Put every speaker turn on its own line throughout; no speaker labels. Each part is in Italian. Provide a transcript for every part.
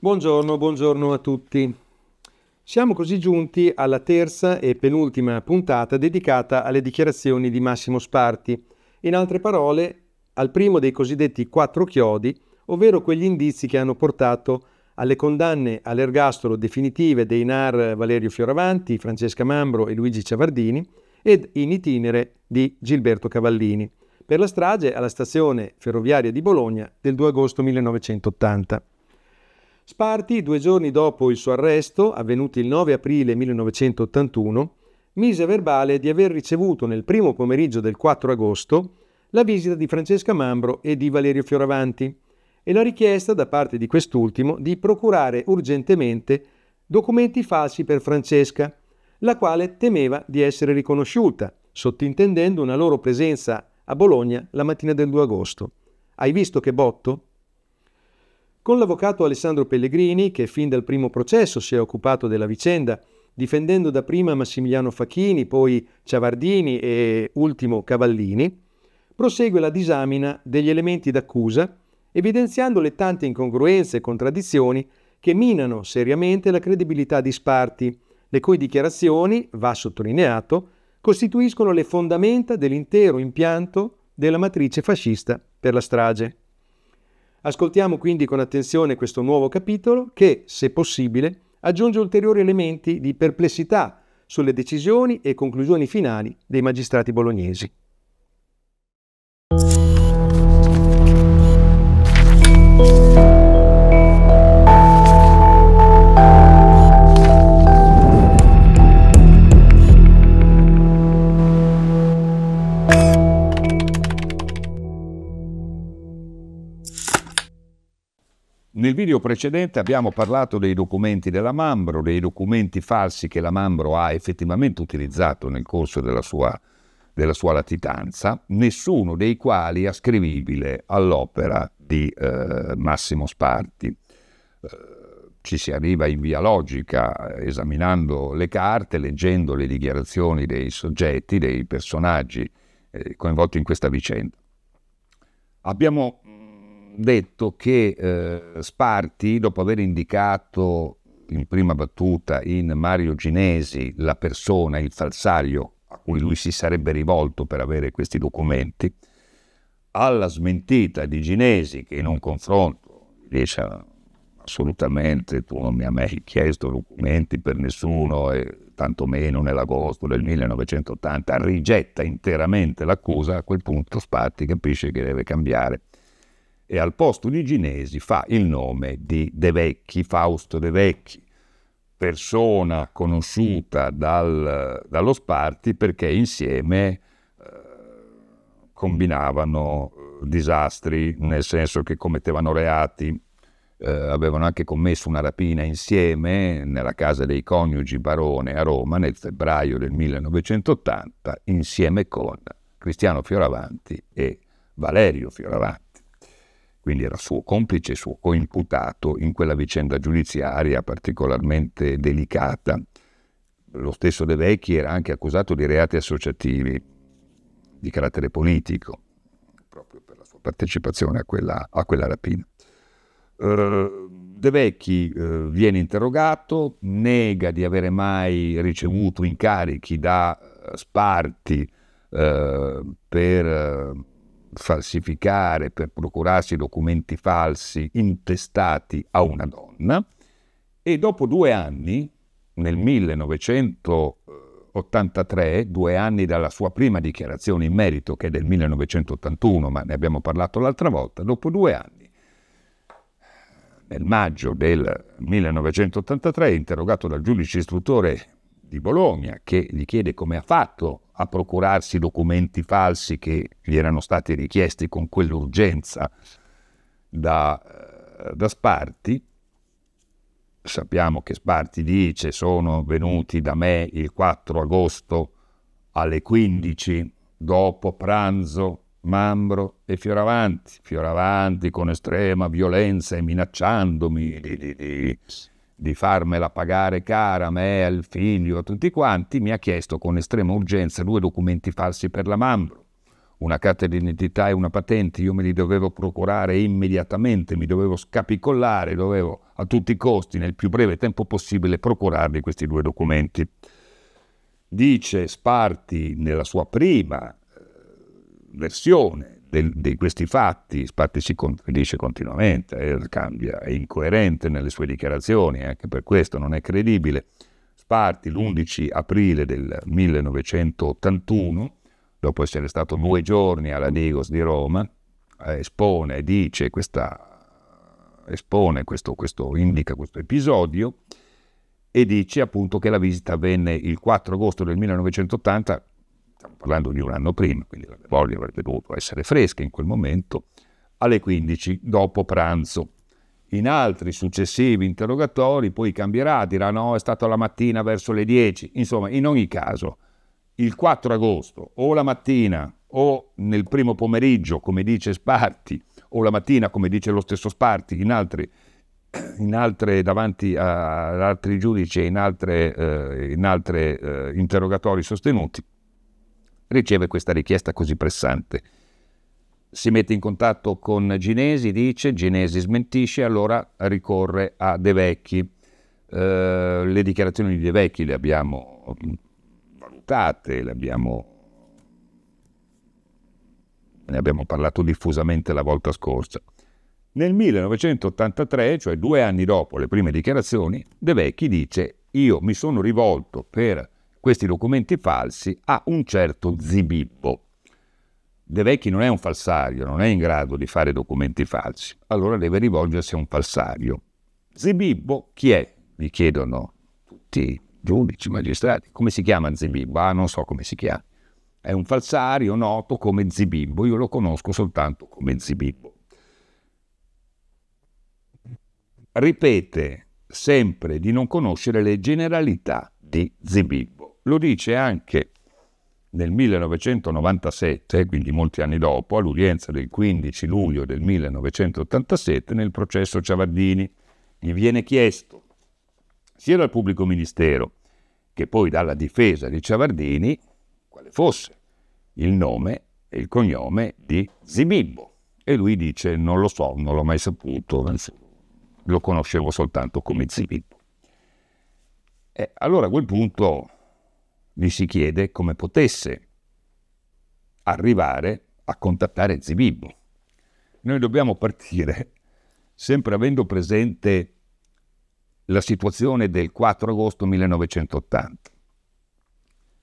Buongiorno, buongiorno a tutti. Siamo così giunti alla terza e penultima puntata dedicata alle dichiarazioni di Massimo Sparti, in altre parole al primo dei cosiddetti quattro chiodi, ovvero quegli indizi che hanno portato alle condanne all'ergastolo definitive dei NAR Valerio Fioravanti, Francesca Mambro e Luigi Ciavardini ed in itinere di Gilberto Cavallini per la strage alla stazione ferroviaria di Bologna del 2 agosto 1980. Sparti, due giorni dopo il suo arresto, avvenuto il 9 aprile 1981, mise a verbale di aver ricevuto nel primo pomeriggio del 4 agosto la visita di Francesca Mambro e di Valerio Fioravanti e la richiesta da parte di quest'ultimo di procurare urgentemente documenti falsi per Francesca, la quale temeva di essere riconosciuta, sottintendendo una loro presenza a Bologna la mattina del 2 agosto. Hai visto che botto? Con l'avvocato Alessandro Pellegrini, che fin dal primo processo si è occupato della vicenda, difendendo dapprima Massimiliano Facchini, poi Ciavardini e ultimo Cavallini, prosegue la disamina degli elementi d'accusa, evidenziando le tante incongruenze e contraddizioni che minano seriamente la credibilità di Sparti, le cui dichiarazioni, va sottolineato, costituiscono le fondamenta dell'intero impianto della matrice fascista per la strage. Ascoltiamo quindi con attenzione questo nuovo capitolo che, se possibile, aggiunge ulteriori elementi di perplessità sulle decisioni e conclusioni finali dei magistrati bolognesi.
Nel video precedente abbiamo parlato dei documenti della Mambro, dei documenti falsi che la Mambro ha effettivamente utilizzato nel corso della sua, della sua latitanza, nessuno dei quali è ascrivibile all'opera di eh, Massimo Sparti. Eh, ci si arriva in via logica, eh, esaminando le carte, leggendo le dichiarazioni dei soggetti, dei personaggi eh, coinvolti in questa vicenda. Abbiamo detto che eh, Sparti, dopo aver indicato in prima battuta in Mario Ginesi la persona, il falsario a cui lui si sarebbe rivolto per avere questi documenti, alla smentita di Ginesi, che in un confronto dice assolutamente tu non mi hai mai chiesto documenti per nessuno, e tantomeno nell'agosto del 1980, rigetta interamente l'accusa, a quel punto Sparti capisce che deve cambiare e al posto di Ginesi fa il nome di De Vecchi, Fausto De Vecchi, persona conosciuta dal, dallo Sparti perché insieme eh, combinavano eh, disastri, nel senso che commettevano reati, eh, avevano anche commesso una rapina insieme nella casa dei coniugi Barone a Roma nel febbraio del 1980 insieme con Cristiano Fioravanti e Valerio Fioravanti quindi era suo complice, suo coimputato in quella vicenda giudiziaria particolarmente delicata. Lo stesso De Vecchi era anche accusato di reati associativi di carattere politico, proprio per la sua partecipazione a quella, a quella rapina. Eh, De Vecchi eh, viene interrogato, nega di avere mai ricevuto incarichi da eh, Sparti per falsificare, per procurarsi documenti falsi intestati a una donna e dopo due anni, nel 1983, due anni dalla sua prima dichiarazione in merito, che è del 1981, ma ne abbiamo parlato l'altra volta, dopo due anni, nel maggio del 1983, interrogato dal giudice istruttore di Bologna che gli chiede come ha fatto a procurarsi documenti falsi che gli erano stati richiesti con quell'urgenza da, eh, da Sparti. Sappiamo che Sparti dice sono venuti da me il 4 agosto alle 15 dopo pranzo Mambro e Fioravanti, Fioravanti con estrema violenza e minacciandomi di, di, di, di farmela pagare cara a me, al figlio, a tutti quanti, mi ha chiesto con estrema urgenza due documenti falsi per la Mambro, una carta d'identità e una patente, io me li dovevo procurare immediatamente, mi dovevo scapicollare, dovevo a tutti i costi, nel più breve tempo possibile, procurarmi questi due documenti. Dice Sparti nella sua prima eh, versione di questi fatti, infatti si contraddice continuamente, eh, cambia, è incoerente nelle sue dichiarazioni, anche per questo non è credibile. Sparti l'11 aprile del 1981, dopo essere stato due giorni alla Digos di Roma, eh, espone, dice questa, espone questo, questo, indica questo episodio e dice appunto che la visita avvenne il 4 agosto del 1980 stiamo parlando di un anno prima, quindi la memoria avrebbe dovuto essere fresca in quel momento, alle 15 dopo pranzo. In altri successivi interrogatori poi cambierà, dirà no, è stato la mattina verso le 10. Insomma, in ogni caso, il 4 agosto o la mattina o nel primo pomeriggio, come dice Sparti, o la mattina, come dice lo stesso Sparti, in altri in altre, davanti ad altri giudici e in, altre, eh, in altri eh, interrogatori sostenuti, riceve questa richiesta così pressante. Si mette in contatto con Ginesi, dice, Ginesi smentisce, allora ricorre a De Vecchi. Eh, le dichiarazioni di De Vecchi le abbiamo valutate, le abbiamo ne abbiamo parlato diffusamente la volta scorsa. Nel 1983, cioè due anni dopo le prime dichiarazioni, De Vecchi dice io mi sono rivolto per questi documenti falsi a un certo Zibibbo. De Vecchi non è un falsario, non è in grado di fare documenti falsi, allora deve rivolgersi a un falsario. Zibibbo chi è? gli chiedono tutti i giudici, magistrati. Come si chiama Zibibbo? Ah, non so come si chiama. È un falsario noto come Zibibbo, io lo conosco soltanto come Zibibbo. Ripete sempre di non conoscere le generalità di Zibibbo. Lo dice anche nel 1997, quindi molti anni dopo, all'udienza del 15 luglio del 1987 nel processo Ciavardini. Gli viene chiesto sia dal pubblico ministero che poi dalla difesa di Ciavardini quale fosse il nome e il cognome di Zibibbo. E lui dice non lo so, non l'ho mai saputo, lo conoscevo soltanto come Zibibbo. E allora a quel punto gli si chiede come potesse arrivare a contattare Zibibbo. Noi dobbiamo partire sempre avendo presente la situazione del 4 agosto 1980.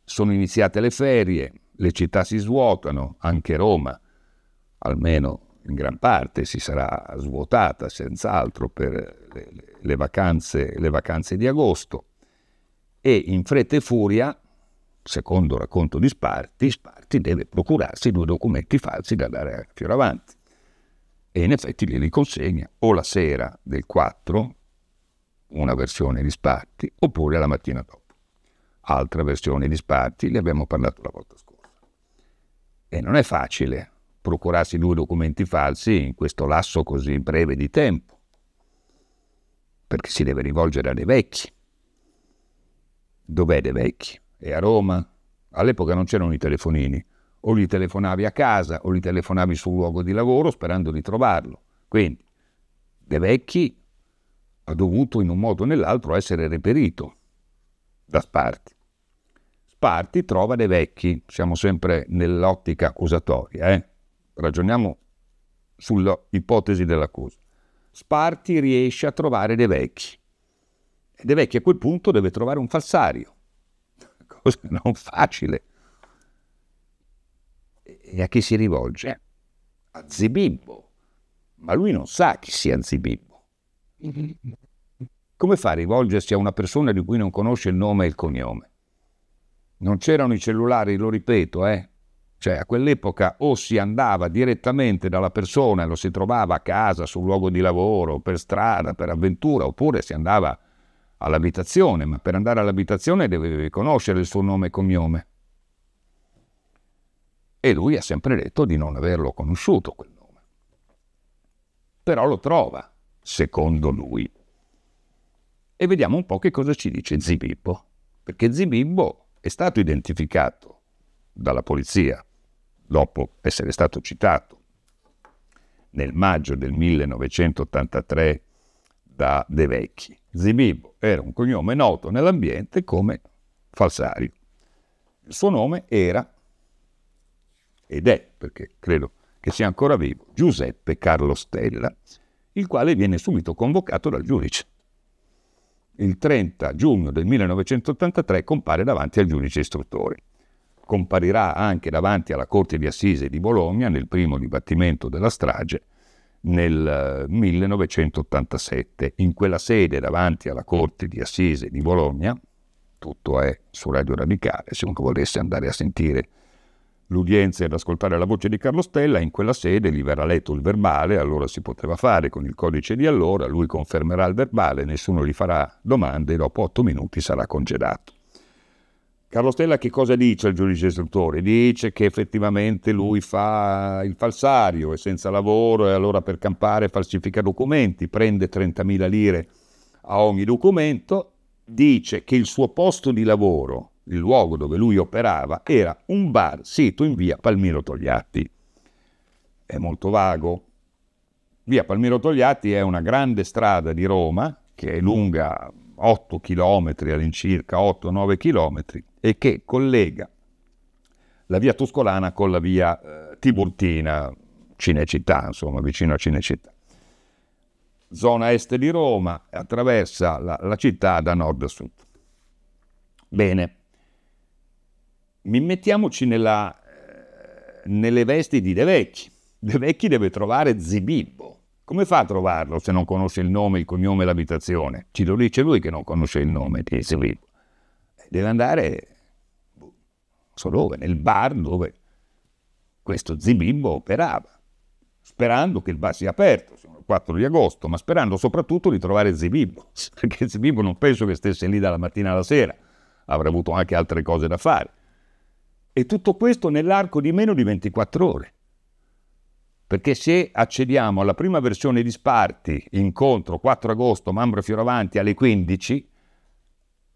Sono iniziate le ferie, le città si svuotano, anche Roma, almeno in gran parte, si sarà svuotata senz'altro per le, le, vacanze, le vacanze di agosto. E in fretta e furia secondo racconto di Sparti, Sparti deve procurarsi due documenti falsi da dare a Fioravanti. E in effetti glieli consegna o la sera del 4, una versione di Sparti, oppure la mattina dopo. Altra versione di Sparti, ne abbiamo parlato la volta scorsa. E non è facile procurarsi due documenti falsi in questo lasso così breve di tempo, perché si deve rivolgere a De Vecchi. Dov'è De Vecchi? e a Roma. All'epoca non c'erano i telefonini, o li telefonavi a casa o li telefonavi sul luogo di lavoro sperando di trovarlo. Quindi De Vecchi ha dovuto in un modo o nell'altro essere reperito da Sparti. Sparti trova De Vecchi, siamo sempre nell'ottica accusatoria, eh? ragioniamo sull'ipotesi dell'accusa. Sparti riesce a trovare De Vecchi. E De Vecchi a quel punto deve trovare un falsario cosa non facile. E a chi si rivolge? A Zibibbo. Ma lui non sa chi sia Zibibbo. Come fa a rivolgersi a una persona di cui non conosce il nome e il cognome? Non c'erano i cellulari, lo ripeto, eh? Cioè, a quell'epoca o si andava direttamente dalla persona e lo si trovava a casa, sul luogo di lavoro, per strada, per avventura, oppure si andava all'abitazione, ma per andare all'abitazione deve conoscere il suo nome e cognome. E lui ha sempre detto di non averlo conosciuto quel nome. Però lo trova, secondo lui. E vediamo un po' che cosa ci dice Zibibbo, perché Zibibbo è stato identificato dalla polizia dopo essere stato citato nel maggio del 1983 da De Vecchi Zibibo era un cognome noto nell'ambiente come falsario. Il suo nome era, ed è, perché credo che sia ancora vivo, Giuseppe Carlo Stella, il quale viene subito convocato dal giudice. Il 30 giugno del 1983 compare davanti al giudice istruttore. Comparirà anche davanti alla Corte di Assise di Bologna nel primo dibattimento della strage nel 1987. Eh, in quella sede, davanti alla Corte di Assise di Bologna, tutto è su Radio Radicale, se uno volesse andare a sentire l'udienza ed ascoltare la voce di Carlo Stella, in quella sede gli verrà letto il verbale, allora si poteva fare con il codice di allora, lui confermerà il verbale, nessuno gli farà domande e dopo otto minuti sarà congedato. Carlo Stella che cosa dice al giudice istruttore? Dice che effettivamente lui fa il falsario, è senza lavoro e allora per campare falsifica documenti, prende 30.000 lire a ogni documento, dice che il suo posto di lavoro, il luogo dove lui operava, era un bar sito in via Palmiro Togliatti. È molto vago. Via Palmiro Togliatti è una grande strada di Roma che è lunga 8 km all'incirca, 8-9 km, e che collega la via Tuscolana con la via eh, Tiburtina, Cinecittà, insomma, vicino a Cinecittà. Zona est di Roma, attraversa la, la città da nord a sud. Bene, mettiamoci nella, eh, nelle vesti di De Vecchi. De Vecchi deve trovare Zibibbo come fa a trovarlo se non conosce il nome, il cognome e l'abitazione? Ci lo dice lui che non conosce il nome di Silvio. Eh, deve andare, boh, non so dove, nel bar dove questo Zibimbo operava, sperando che il bar sia aperto, siamo il 4 di agosto, ma sperando soprattutto di trovare Zibimbo, perché Zibimbo non penso che stesse lì dalla mattina alla sera, avrà avuto anche altre cose da fare. E tutto questo nell'arco di meno di 24 ore. Perché se accediamo alla prima versione di Sparti, incontro 4 agosto, Mambro Fioravanti alle 15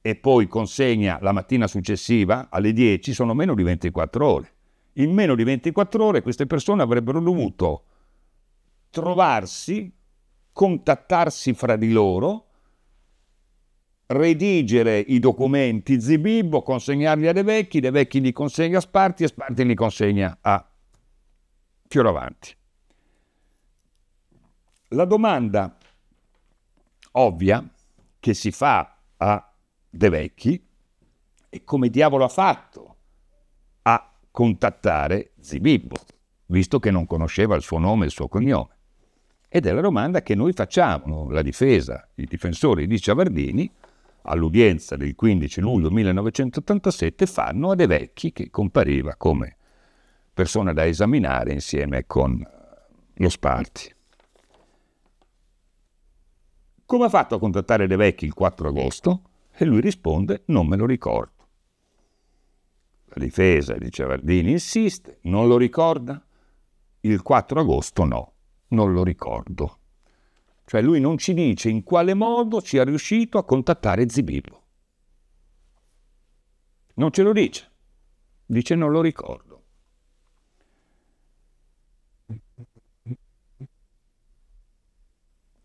e poi consegna la mattina successiva alle 10, sono meno di 24 ore. In meno di 24 ore queste persone avrebbero dovuto trovarsi, contattarsi fra di loro, redigere i documenti Zibibbo, consegnarli a De Vecchi, De Vecchi li consegna a Sparti e Sparti li consegna a Fioravanti. La domanda ovvia che si fa a De Vecchi è come diavolo ha fatto a contattare Zibibbo, visto che non conosceva il suo nome e il suo cognome. Ed è la domanda che noi facciamo, la difesa, i difensori di Ciavardini, all'udienza del 15 luglio 1987, fanno a De Vecchi che compariva come persona da esaminare insieme con eh, lo Sparti. Come ha fatto a contattare De Vecchi il 4 agosto? E lui risponde, non me lo ricordo. La difesa di Cevardini insiste, non lo ricorda? Il 4 agosto no, non lo ricordo. Cioè lui non ci dice in quale modo ci è riuscito a contattare Zibibbo. Non ce lo dice, dice non lo ricordo.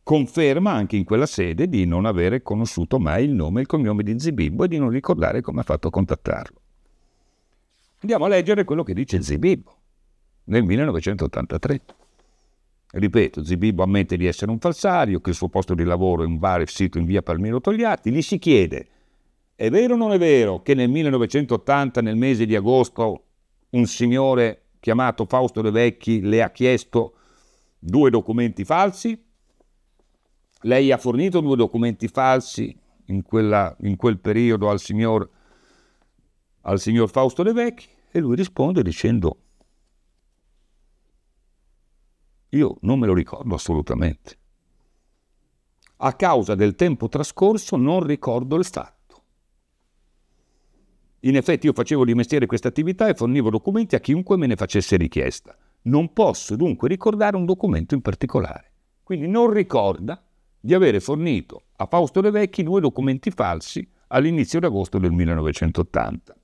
Conferma anche in quella sede di non avere conosciuto mai il nome e il cognome di Zibibbo e di non ricordare come ha fatto a contattarlo. Andiamo a leggere quello che dice Zibibbo nel 1983. Ripeto, Zibibbo ammette di essere un falsario, che il suo posto di lavoro è un bar e sito in via Palmiro Togliatti. Gli si chiede, è vero o non è vero che nel 1980, nel mese di agosto, un signore chiamato Fausto De Vecchi le ha chiesto due documenti falsi? Lei ha fornito due documenti falsi in, quella, in quel periodo al signor, al signor Fausto De Vecchi e lui risponde dicendo io non me lo ricordo assolutamente. A causa del tempo trascorso non ricordo il fatto In effetti io facevo di mestiere questa attività e fornivo documenti a chiunque me ne facesse richiesta. Non posso dunque ricordare un documento in particolare. Quindi non ricorda di avere fornito a Fausto De Vecchi due documenti falsi all'inizio di agosto del 1980.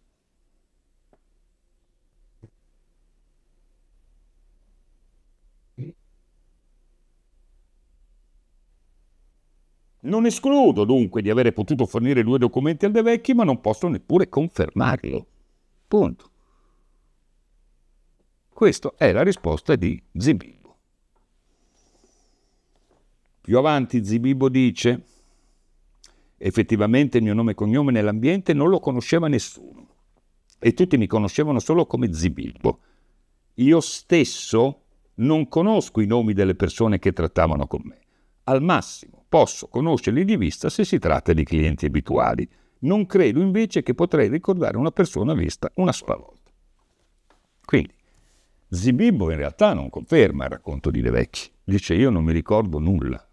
Non escludo dunque di avere potuto fornire due documenti al De Vecchi, ma non posso neppure confermarlo. Punto. Questa è la risposta di Zibini. Più avanti Zibibo dice, effettivamente il mio nome e cognome nell'ambiente non lo conosceva nessuno e tutti mi conoscevano solo come Zibibo. Io stesso non conosco i nomi delle persone che trattavano con me. Al massimo posso conoscerli di vista se si tratta di clienti abituali. Non credo invece che potrei ricordare una persona vista una sola volta. Quindi, Zibibbo in realtà non conferma il racconto di De Vecchi. Dice io non mi ricordo nulla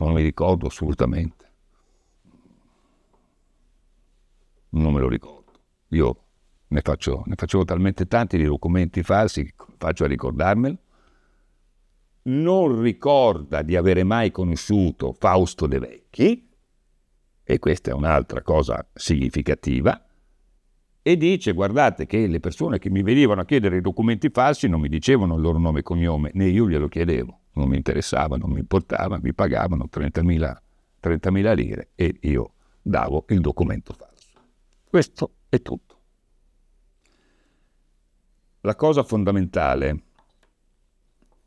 non mi ricordo assolutamente. Non me lo ricordo. Io ne, faccio, ne facevo talmente tanti di documenti falsi che faccio a ricordarmelo. Non ricorda di avere mai conosciuto Fausto De Vecchi, e questa è un'altra cosa significativa, e dice guardate che le persone che mi venivano a chiedere i documenti falsi non mi dicevano il loro nome e cognome, né io glielo chiedevo, non mi interessava, non mi importava, mi pagavano 30.000, 30.000 lire e io davo il documento falso. Questo è tutto. La cosa fondamentale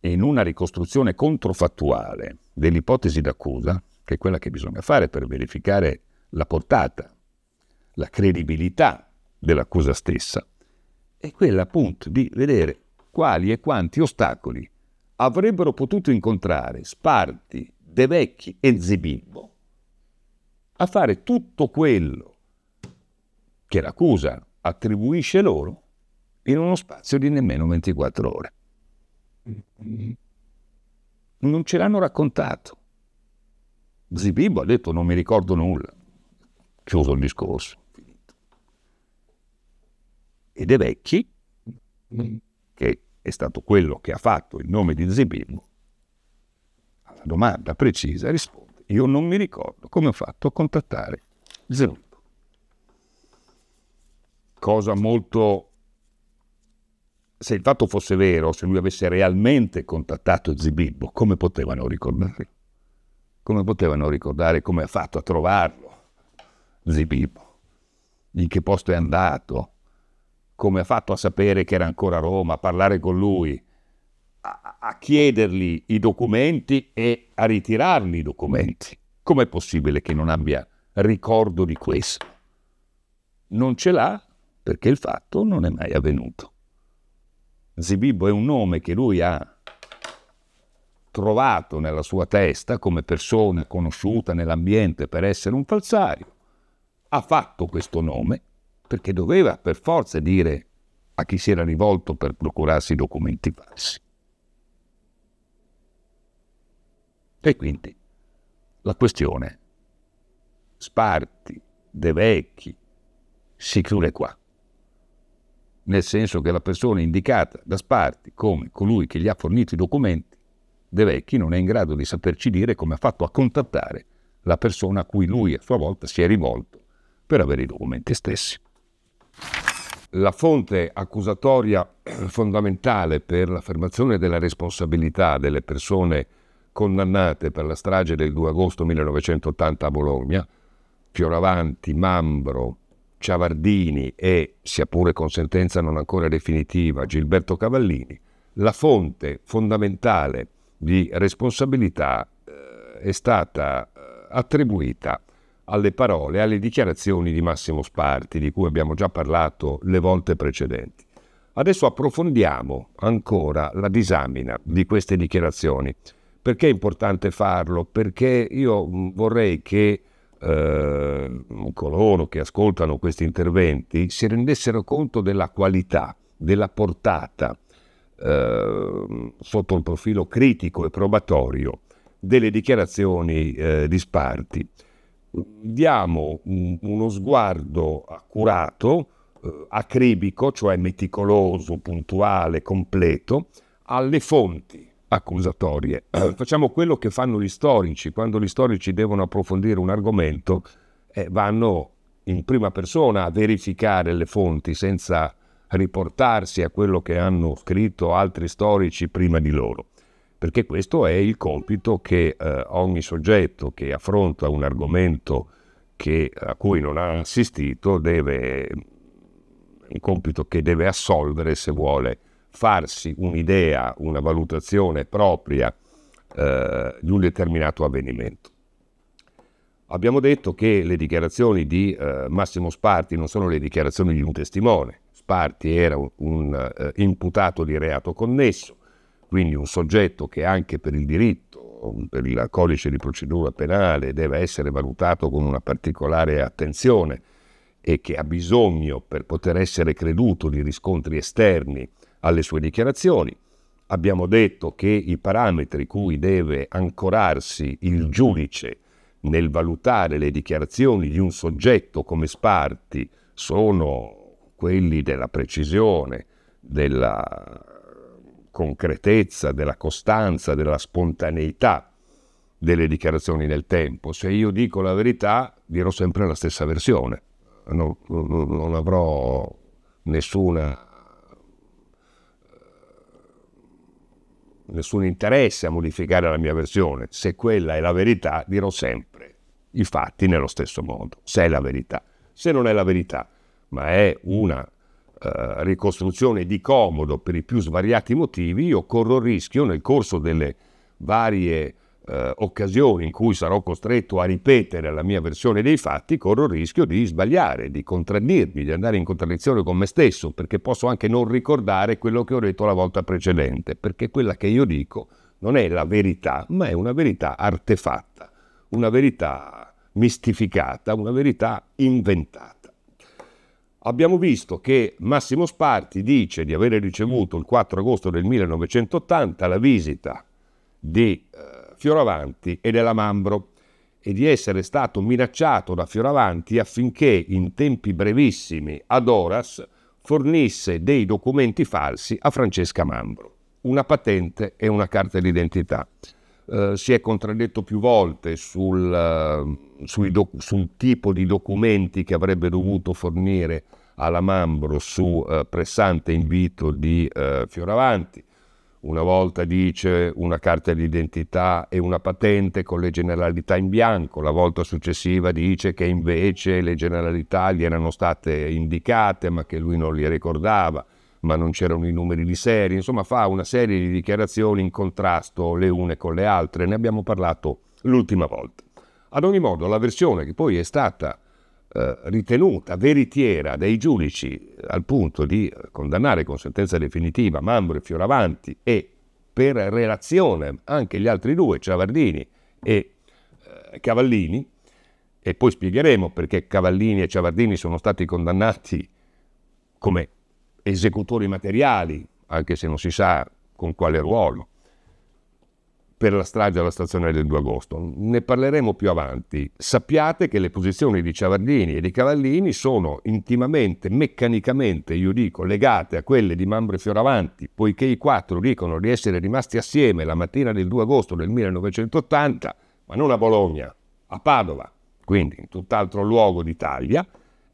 in una ricostruzione controfattuale dell'ipotesi d'accusa, che è quella che bisogna fare per verificare la portata, la credibilità dell'accusa stessa è quella appunto di vedere quali e quanti ostacoli avrebbero potuto incontrare Sparti, De Vecchi e Zibibbo a fare tutto quello che l'accusa attribuisce loro in uno spazio di nemmeno 24 ore. Non ce l'hanno raccontato. Zibimbo ha detto non mi ricordo nulla. Chiuso il discorso e De Vecchi, mm. che è stato quello che ha fatto il nome di Zebello, alla domanda precisa risponde, io non mi ricordo come ho fatto a contattare Zenuto. Cosa molto... Se il fatto fosse vero, se lui avesse realmente contattato Zibibbo, come potevano ricordare? Come potevano ricordare come ha fatto a trovarlo Zibibbo? In che posto è andato? come ha fatto a sapere che era ancora a Roma, a parlare con lui, a, a chiedergli i documenti e a ritirargli i documenti. Com'è possibile che non abbia ricordo di questo? Non ce l'ha perché il fatto non è mai avvenuto. Zibibbo è un nome che lui ha trovato nella sua testa come persona conosciuta nell'ambiente per essere un falsario. Ha fatto questo nome perché doveva per forza dire a chi si era rivolto per procurarsi documenti falsi. E quindi la questione Sparti, De Vecchi, si chiude qua. Nel senso che la persona indicata da Sparti come colui che gli ha fornito i documenti, De Vecchi non è in grado di saperci dire come ha fatto a contattare la persona a cui lui a sua volta si è rivolto per avere i documenti stessi la fonte accusatoria fondamentale per l'affermazione della responsabilità delle persone condannate per la strage del 2 agosto 1980 a Bologna, Fioravanti, Mambro, Ciavardini e, sia pure con sentenza non ancora definitiva, Gilberto Cavallini, la fonte fondamentale di responsabilità eh, è stata eh, attribuita alle parole, alle dichiarazioni di Massimo Sparti, di cui abbiamo già parlato le volte precedenti. Adesso approfondiamo ancora la disamina di queste dichiarazioni. Perché è importante farlo? Perché io mm, vorrei che eh, coloro che ascoltano questi interventi si rendessero conto della qualità, della portata, eh, sotto il profilo critico e probatorio, delle dichiarazioni eh, di Sparti diamo uno sguardo accurato, eh, acribico, cioè meticoloso, puntuale, completo, alle fonti accusatorie. facciamo quello che fanno gli storici, quando gli storici devono approfondire un argomento, eh, vanno in prima persona a verificare le fonti senza riportarsi a quello che hanno scritto altri storici prima di loro perché questo è il compito che eh, ogni soggetto che affronta un argomento che, a cui non ha assistito deve, un compito che deve assolvere se vuole farsi un'idea, una valutazione propria eh, di un determinato avvenimento. Abbiamo detto che le dichiarazioni di eh, Massimo Sparti non sono le dichiarazioni di un testimone. Sparti era un, un uh, imputato di reato connesso, quindi un soggetto che anche per il diritto, per il codice di procedura penale deve essere valutato con una particolare attenzione e che ha bisogno per poter essere creduto di riscontri esterni alle sue dichiarazioni. Abbiamo detto che i parametri cui deve ancorarsi il mm. giudice nel valutare le dichiarazioni di un soggetto come sparti sono quelli della precisione, della concretezza, della costanza, della spontaneità delle dichiarazioni nel tempo. Se io dico la verità, dirò sempre la stessa versione, non, non, non avrò nessuna, eh, nessun interesse a modificare la mia versione. Se quella è la verità, dirò sempre i fatti nello stesso modo, se è la verità. Se non è la verità, ma è una eh, ricostruzione di comodo per i più svariati motivi, io corro il rischio nel corso delle varie eh, occasioni in cui sarò costretto a ripetere la mia versione dei fatti, corro il rischio di sbagliare, di contraddirmi, di andare in contraddizione con me stesso, perché posso anche non ricordare quello che ho detto la volta precedente, perché quella che io dico non è la verità, ma è una verità artefatta, una verità mistificata, una verità inventata abbiamo visto che Massimo Sparti dice di avere ricevuto il 4 agosto del 1980 la visita di eh, Fioravanti e della Mambro e di essere stato minacciato da Fioravanti affinché in tempi brevissimi ad Horas fornisse dei documenti falsi a Francesca Mambro, una patente e una carta d'identità. Eh, si è contraddetto più volte sul, eh, doc- sul, tipo di documenti che avrebbe dovuto fornire alla Mambro su eh, pressante invito di eh, Fioravanti. Una volta dice una carta d'identità e una patente con le generalità in bianco, la volta successiva dice che invece le generalità gli erano state indicate ma che lui non le ricordava ma non c'erano i numeri di serie, insomma fa una serie di dichiarazioni in contrasto le une con le altre, ne abbiamo parlato l'ultima volta. Ad ogni modo la versione che poi è stata eh, ritenuta veritiera dai giudici eh, al punto di eh, condannare con sentenza definitiva Mambro e Fioravanti e per relazione anche gli altri due, Ciavardini e eh, Cavallini, e poi spiegheremo perché Cavallini e Ciavardini sono stati condannati come esecutori materiali, anche se non si sa con quale ruolo, per la strage alla stazione del 2 agosto. Ne parleremo più avanti. Sappiate che le posizioni di Ciavardini e di Cavallini sono intimamente, meccanicamente, io dico, legate a quelle di Mambre Fioravanti, poiché i quattro dicono di essere rimasti assieme la mattina del 2 agosto del 1980, ma non a Bologna, a Padova, quindi in tutt'altro luogo d'Italia.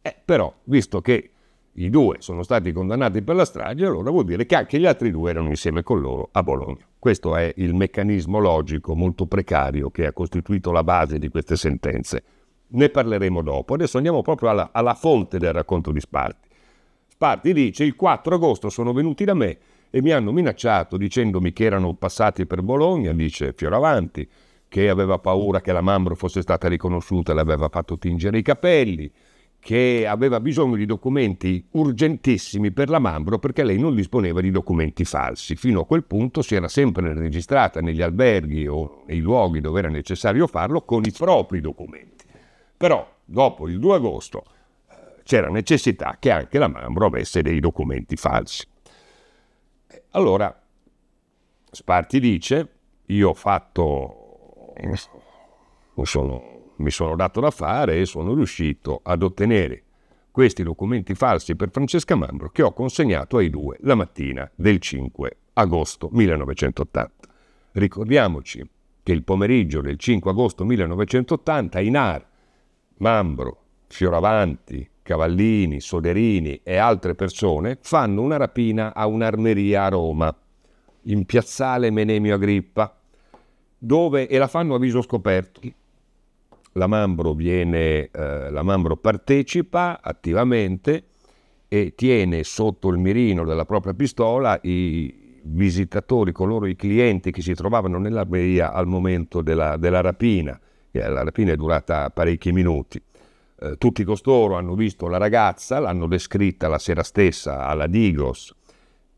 Eh, però, visto che i due sono stati condannati per la strage, allora vuol dire che anche gli altri due erano insieme con loro a Bologna. Questo è il meccanismo logico molto precario che ha costituito la base di queste sentenze. Ne parleremo dopo. Adesso andiamo proprio alla, alla fonte del racconto di Sparti. Sparti dice: Il 4 agosto sono venuti da me e mi hanno minacciato dicendomi che erano passati per Bologna, dice Fioravanti, che aveva paura che la Mambro fosse stata riconosciuta e l'aveva fatto tingere i capelli che aveva bisogno di documenti urgentissimi per la Mambro perché lei non disponeva di documenti falsi. Fino a quel punto si era sempre registrata negli alberghi o nei luoghi dove era necessario farlo con i propri documenti. Però dopo il 2 agosto eh, c'era necessità che anche la Mambro avesse dei documenti falsi. Allora, Sparti dice, io ho fatto, sono mi sono dato da fare e sono riuscito ad ottenere questi documenti falsi per Francesca Mambro che ho consegnato ai due la mattina del 5 agosto 1980. Ricordiamoci che il pomeriggio del 5 agosto 1980 Inar, Mambro, Fioravanti, Cavallini, Soderini e altre persone fanno una rapina a un'armeria a Roma, in piazzale Menemio Agrippa, dove, e la fanno a viso scoperto, la Mambro, viene, eh, la Mambro partecipa attivamente e tiene sotto il mirino della propria pistola i visitatori, coloro i clienti che si trovavano nell'armeria al momento della, della rapina. La rapina è durata parecchi minuti. Eh, tutti costoro hanno visto la ragazza, l'hanno descritta la sera stessa alla Digos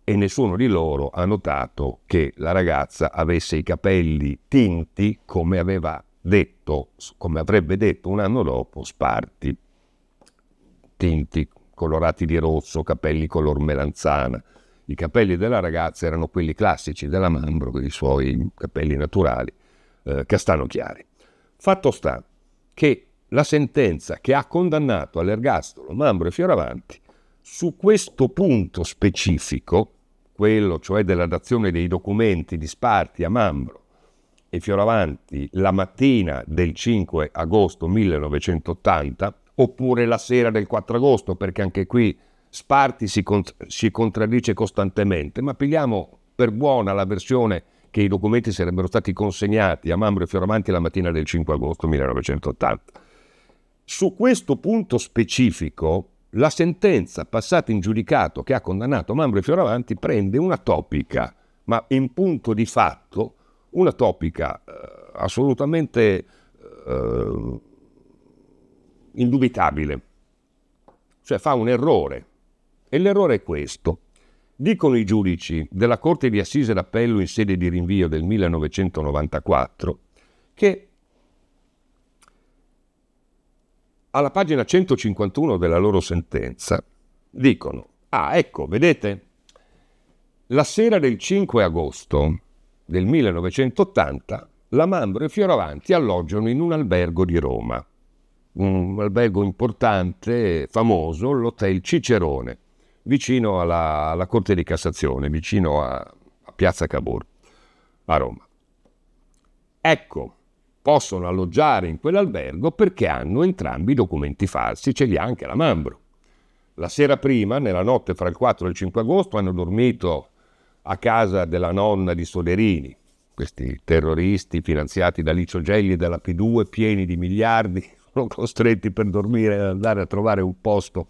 e nessuno di loro ha notato che la ragazza avesse i capelli tinti come aveva detto, come avrebbe detto un anno dopo, sparti, tinti, colorati di rosso, capelli color melanzana. I capelli della ragazza erano quelli classici della Mambro, i suoi capelli naturali, eh, castano chiari. Fatto sta che la sentenza che ha condannato all'ergastolo Mambro e Fioravanti su questo punto specifico, quello cioè della dazione dei documenti di Sparti a Mambro, e Fioravanti la mattina del 5 agosto 1980 oppure la sera del 4 agosto, perché anche qui Sparti si, cont si contraddice costantemente, ma pigliamo per buona la versione che i documenti sarebbero stati consegnati a Mambro e Fioravanti la mattina del 5 agosto 1980. Su questo punto specifico, la sentenza passata in giudicato che ha condannato Mambro e Fioravanti prende una topica, ma in punto di fatto una topica eh, assolutamente eh, indubitabile, cioè fa un errore. E l'errore è questo. Dicono i giudici della Corte di Assise d'Appello in sede di rinvio del 1994 che alla pagina 151 della loro sentenza dicono, ah ecco, vedete, la sera del 5 agosto del 1980 la Mambro e Fioravanti alloggiano in un albergo di Roma, un albergo importante, famoso, l'Hotel Cicerone, vicino alla, alla Corte di Cassazione, vicino a, a Piazza Cavour, a Roma. Ecco, possono alloggiare in quell'albergo perché hanno entrambi i documenti falsi, ce li ha anche la Mambro. La sera prima, nella notte fra il 4 e il 5 agosto, hanno dormito a casa della nonna di Soderini, questi terroristi finanziati da Licio Gelli e dalla P2, pieni di miliardi, sono costretti per dormire e andare a trovare un posto,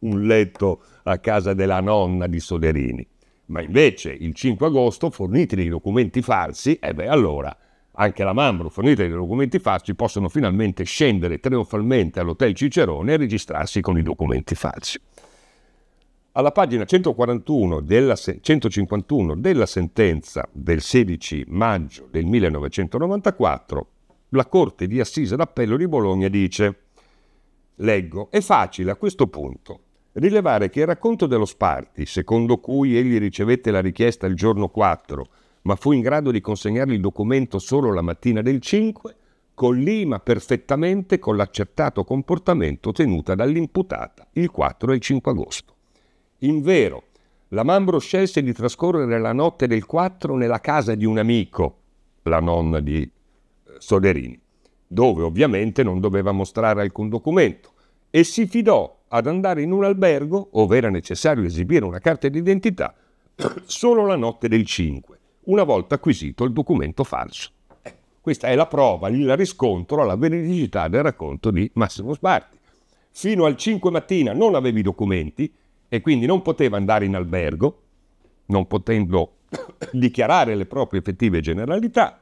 un letto a casa della nonna di Soderini. Ma invece il 5 agosto, forniti dei documenti falsi, e beh allora anche la Mambro, fornita dei documenti falsi, possono finalmente scendere trionfalmente all'Hotel Cicerone e registrarsi con i documenti falsi alla pagina 141 della, 151 della sentenza del 16 maggio del 1994, la Corte di Assise d'Appello di Bologna dice, leggo, è facile a questo punto rilevare che il racconto dello Sparti, secondo cui egli ricevette la richiesta il giorno 4, ma fu in grado di consegnargli il documento solo la mattina del 5, collima perfettamente con l'accertato comportamento tenuta dall'imputata il 4 e il 5 agosto. Invero, la Mambro scelse di trascorrere la notte del 4 nella casa di un amico, la nonna di eh, Soderini, dove ovviamente non doveva mostrare alcun documento, e si fidò ad andare in un albergo, ove era necessario esibire una carta d'identità, solo la notte del 5, una volta acquisito il documento falso. Questa è la prova, il riscontro alla veridicità del racconto di Massimo Sbarti. Fino al 5 mattina non avevi documenti, e quindi non poteva andare in albergo, non potendo dichiarare le proprie effettive generalità,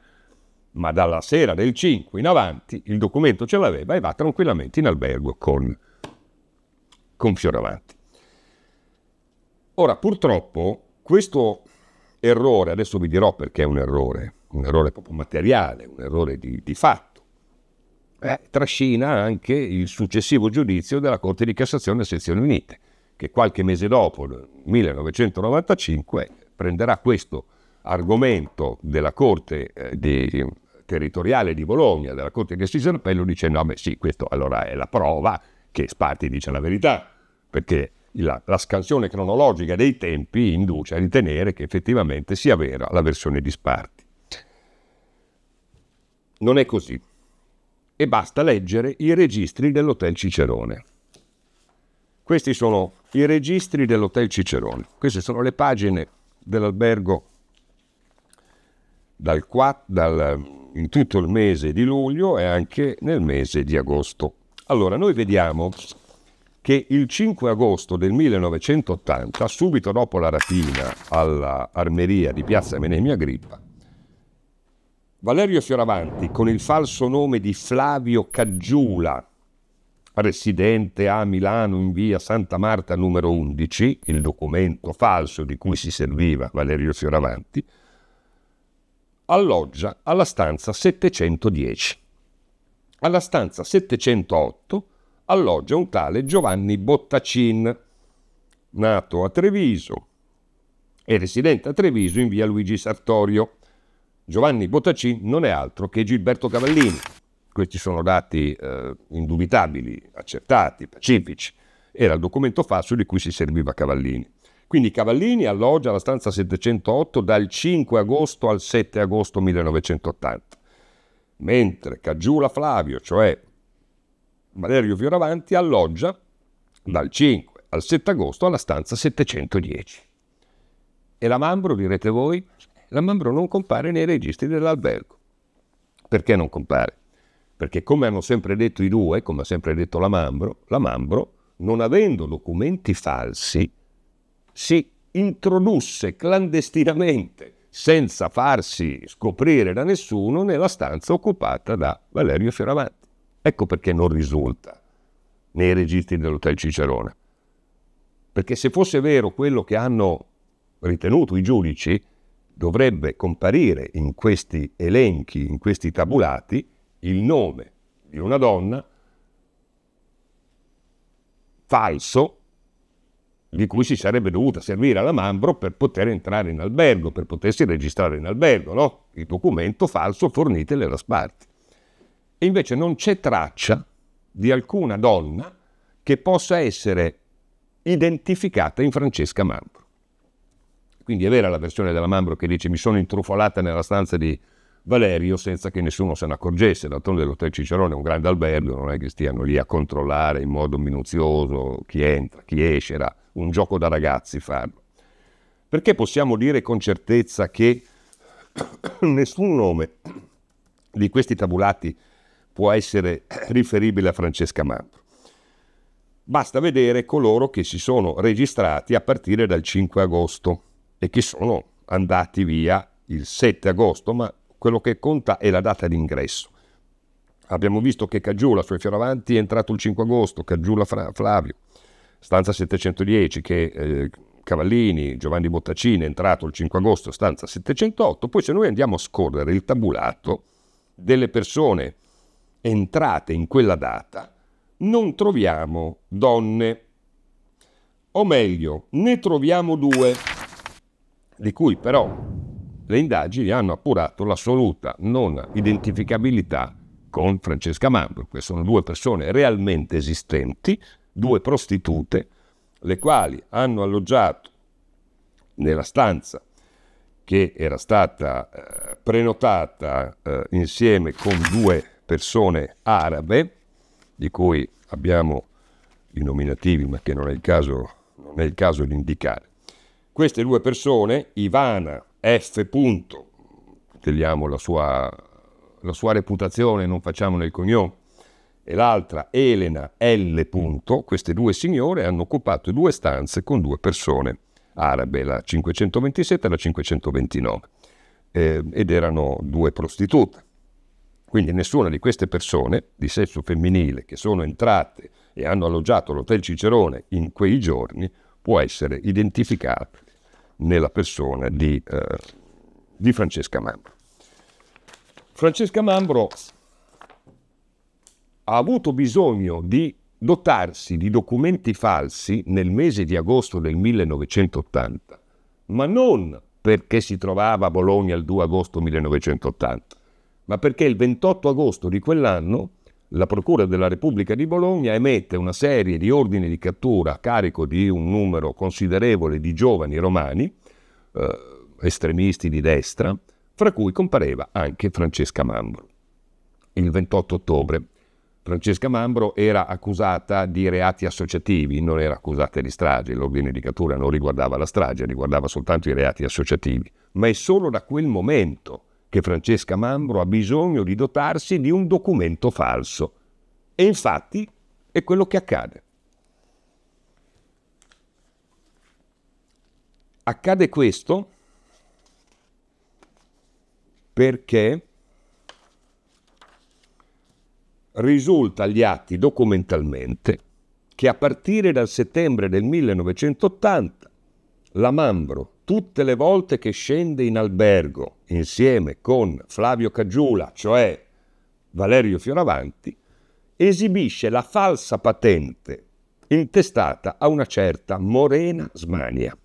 ma dalla sera del 5 in avanti il documento ce l'aveva e va tranquillamente in albergo con, con Fioravanti. Ora, purtroppo, questo errore, adesso vi dirò perché è un errore, un errore proprio materiale, un errore di, di fatto, eh, trascina anche il successivo giudizio della Corte di Cassazione e sezioni unite che qualche mese dopo, nel 1995, prenderà questo argomento della Corte eh, di, territoriale di Bologna, della Corte di Assise d'Appello, dicendo, ah, beh sì, questa allora è la prova che Sparti dice la verità, perché la, la, scansione cronologica dei tempi induce a ritenere che effettivamente sia vera la versione di Sparti. Non è così. E basta leggere i registri dell'Hotel Cicerone. Questi sono i registri dell'Hotel Cicerone. Queste sono le pagine dell'albergo dal dal, in tutto il mese di luglio e anche nel mese di agosto. Allora, noi vediamo che il 5 agosto del 1980, subito dopo la rapina all'armeria di Piazza Menemia Grippa, Valerio Fioravanti, con il falso nome di Flavio Caggiula, presidente a Milano in via Santa Marta numero 11, il documento falso di cui si serviva Valerio Fioravanti, alloggia alla stanza 710. Alla stanza 708 alloggia un tale Giovanni Bottacin, nato a Treviso e residente a Treviso in via Luigi Sartorio. Giovanni Bottacin non è altro che Gilberto Cavallini, questi sono dati eh, indubitabili, accertati, pacifici. Era il documento falso di cui si serviva Cavallini. Quindi Cavallini alloggia alla stanza 708 dal 5 agosto al 7 agosto 1980, mentre Caggiula Flavio, cioè Valerio Fioravanti, alloggia dal 5 al 7 agosto alla stanza 710. E la Mambro, direte voi? La Mambro non compare nei registri dell'albergo. Perché non compare? Perché come hanno sempre detto i due, come ha sempre detto la Mambro, la Mambro, non avendo documenti falsi, si introdusse clandestinamente, senza farsi scoprire da nessuno, nella stanza occupata da Valerio Fioravanti. Ecco perché non risulta nei registri dell'Hotel Cicerone. Perché se fosse vero quello che hanno ritenuto i giudici, dovrebbe comparire in questi elenchi, in questi tabulati, il nome di una donna falso di cui si sarebbe dovuta servire alla Mambro per poter entrare in albergo, per potersi registrare in albergo, no? Il documento falso fornitele alla Sparti. E invece non c'è traccia di alcuna donna che possa essere identificata in Francesca Mambro. Quindi è vera la versione della Mambro che dice mi sono intrufolata nella stanza di Valerio senza che nessuno se ne accorgesse. D'altronde l'Hotel Cicerone è un grande albergo, non è che stiano lì a controllare in modo minuzioso chi entra, chi esce, era un gioco da ragazzi farlo. Perché possiamo dire con certezza che nessun nome di questi tabulati può essere riferibile a Francesca Mampro. Basta vedere coloro che si sono registrati a partire dal 5 agosto e che sono andati via il 7 agosto, ma quello che conta è la data d'ingresso. Abbiamo visto che Caggiula sui fioravanti è entrato il 5 agosto, Caggiula Fra, Flavio, stanza 710, che eh, Cavallini, Giovanni Bottaccini è entrato il 5 agosto, stanza 708. Poi se noi andiamo a scorrere il tabulato delle persone entrate in quella data, non troviamo donne, o meglio, ne troviamo due, di cui però le indagini hanno appurato l'assoluta non identificabilità con Francesca Mambro, che sono due persone realmente esistenti, due prostitute, le quali hanno alloggiato nella stanza che era stata eh, prenotata eh, insieme con due persone arabe, di cui abbiamo i nominativi, ma che non è il caso, non è il caso di indicare. Queste due persone, Ivana F. Punto. Togliamo la sua, la sua reputazione, non facciamone il cognome, e l'altra Elena L. Punto. Queste due signore hanno occupato due stanze con due persone arabe, la 527 e la 529, eh, ed erano due prostitute. Quindi nessuna di queste persone di sesso femminile che sono entrate e hanno alloggiato l'Hotel Cicerone in quei giorni può essere identificata nella persona di, eh, di Francesca Mambro. Francesca Mambro ha avuto bisogno di dotarsi di documenti falsi nel mese di agosto del 1980, ma non perché si trovava a Bologna il 2 agosto 1980, ma perché il 28 agosto di quell'anno la Procura della Repubblica di Bologna emette una serie di ordini di cattura a carico di un numero considerevole di giovani romani, eh, estremisti di destra, fra cui compareva anche Francesca Mambro. Il 28 ottobre Francesca Mambro era accusata di reati associativi, non era accusata di strage, l'ordine di cattura non riguardava la strage, riguardava soltanto i reati associativi, ma è solo da quel momento che Francesca Mambro ha bisogno di dotarsi di un documento falso. E infatti è quello che accade. Accade questo perché risulta agli atti documentalmente che a partire dal settembre del 1980 la Mambro, tutte le volte che scende in albergo insieme con Flavio Caggiula, cioè Valerio Fioravanti, esibisce la falsa patente intestata a una certa Morena Smania.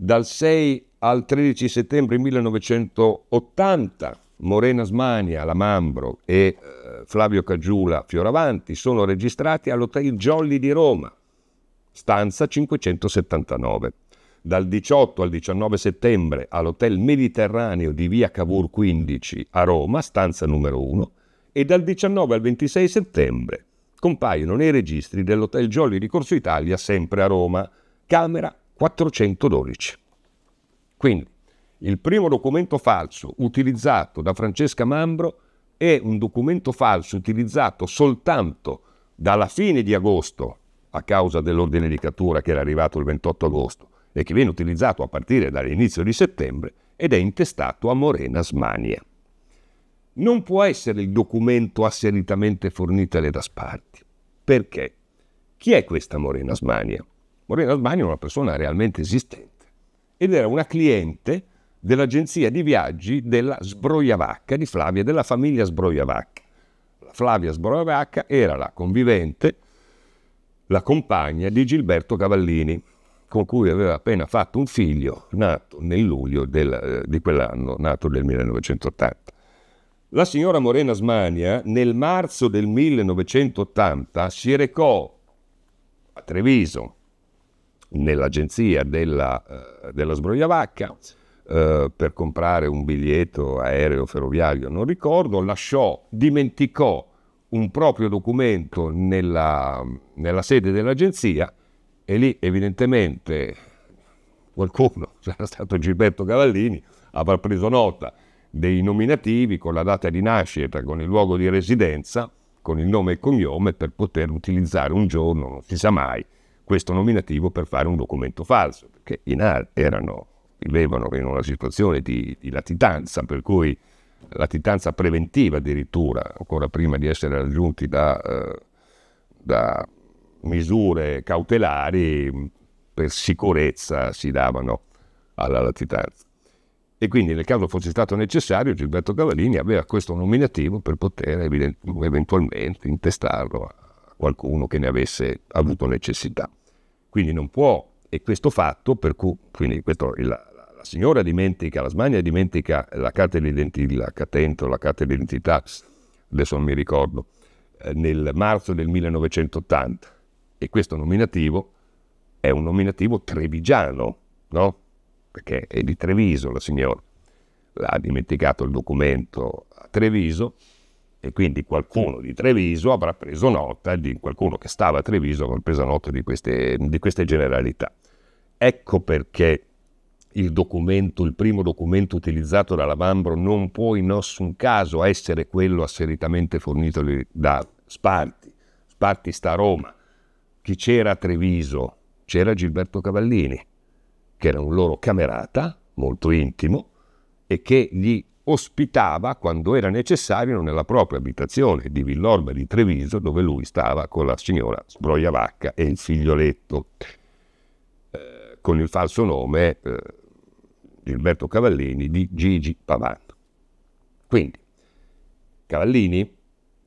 Dal 6 al 13 settembre 1980 Morena Smania, la Mambro e eh, Flavio Caggiula Fioravanti sono registrati all'Hotel Jolly di Roma, stanza 579. Dal 18 al 19 settembre all'Hotel Mediterraneo di via Cavour 15 a Roma, stanza numero 1, e dal 19 al 26 settembre compaiono nei registri dell'Hotel Jolly di Corso Italia, sempre a Roma, camera 412. Quindi, il primo documento falso utilizzato da Francesca Mambro è un documento falso utilizzato soltanto dalla fine di agosto a causa dell'ordine di cattura che era arrivato il 28 agosto e che viene utilizzato a partire dall'inizio di settembre ed è intestato a Morena Smania. Non può essere il documento asseritamente fornito alle Dasparti. Perché? Chi è questa Morena Smania? Morena Smania è una persona realmente esistente ed era una cliente dell'agenzia di viaggi della Sbroiavacca di Flavia, della famiglia Sbroiavacca. Flavia Sbroiavacca era la convivente la compagna di Gilberto Cavallini, con cui aveva appena fatto un figlio nato nel luglio del, eh, di quell'anno, nato nel 1980. La signora Morena Smania nel marzo del 1980 si recò a Treviso nell'agenzia della, eh, della Sbrogliavacca eh, per comprare un biglietto aereo ferroviario, non ricordo, lasciò, dimenticò un proprio documento nella, nella sede dell'agenzia e lì evidentemente qualcuno, sarà stato Gilberto Cavallini, avrà preso nota dei nominativi con la data di nascita, con il luogo di residenza, con il nome e cognome per poter utilizzare un giorno, non si sa mai, questo nominativo per fare un documento falso, perché in AR erano, vivevano in una situazione di, di latitanza, per cui latitanza preventiva addirittura, ancora prima di essere raggiunti da, eh, da misure cautelari, per sicurezza si davano alla latitanza. E quindi nel caso fosse stato necessario, Gilberto Cavallini aveva questo nominativo per poter eventualmente intestarlo a qualcuno che ne avesse avuto necessità. Quindi non può, e questo fatto, per cui quindi questo è la, signora dimentica, la smania dimentica la carta d'identità, la catento, la carta d'identità, adesso non mi ricordo, eh, nel marzo del 1980 e questo nominativo è un nominativo trevigiano, no? Perché è di Treviso la signora, ha dimenticato il documento a Treviso e quindi qualcuno di Treviso avrà preso nota, di qualcuno che stava a Treviso avrà preso nota di queste, di queste generalità. Ecco perché il documento, il primo documento utilizzato dalla Mambro non può in nessun caso essere quello asseritamente fornito da Sparti. Sparti sta a Roma. Chi c'era a Treviso? C'era Gilberto Cavallini, che era un loro camerata, molto intimo, e che gli ospitava quando era necessario nella propria abitazione di Villorba di Treviso, dove lui stava con la signora Sbrogliavacca e il figlioletto, eh, con il falso nome eh, Gilberto Cavallini di Gigi Pavano. Quindi, Cavallini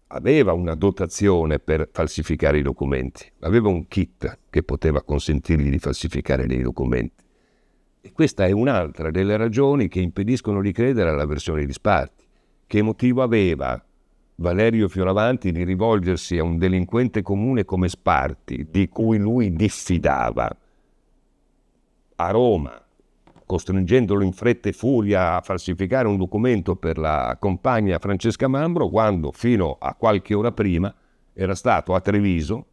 aveva una dotazione per falsificare i documenti, aveva un kit che poteva consentirgli di falsificare dei documenti. E questa è un'altra delle ragioni che impediscono di credere alla versione di Sparti. Che motivo aveva Valerio Fioravanti di rivolgersi a un delinquente comune come Sparti, di cui lui diffidava? A Roma, costringendolo in fretta e furia a falsificare un documento per la compagna Francesca Mambro, quando fino a qualche ora prima era stato a Treviso,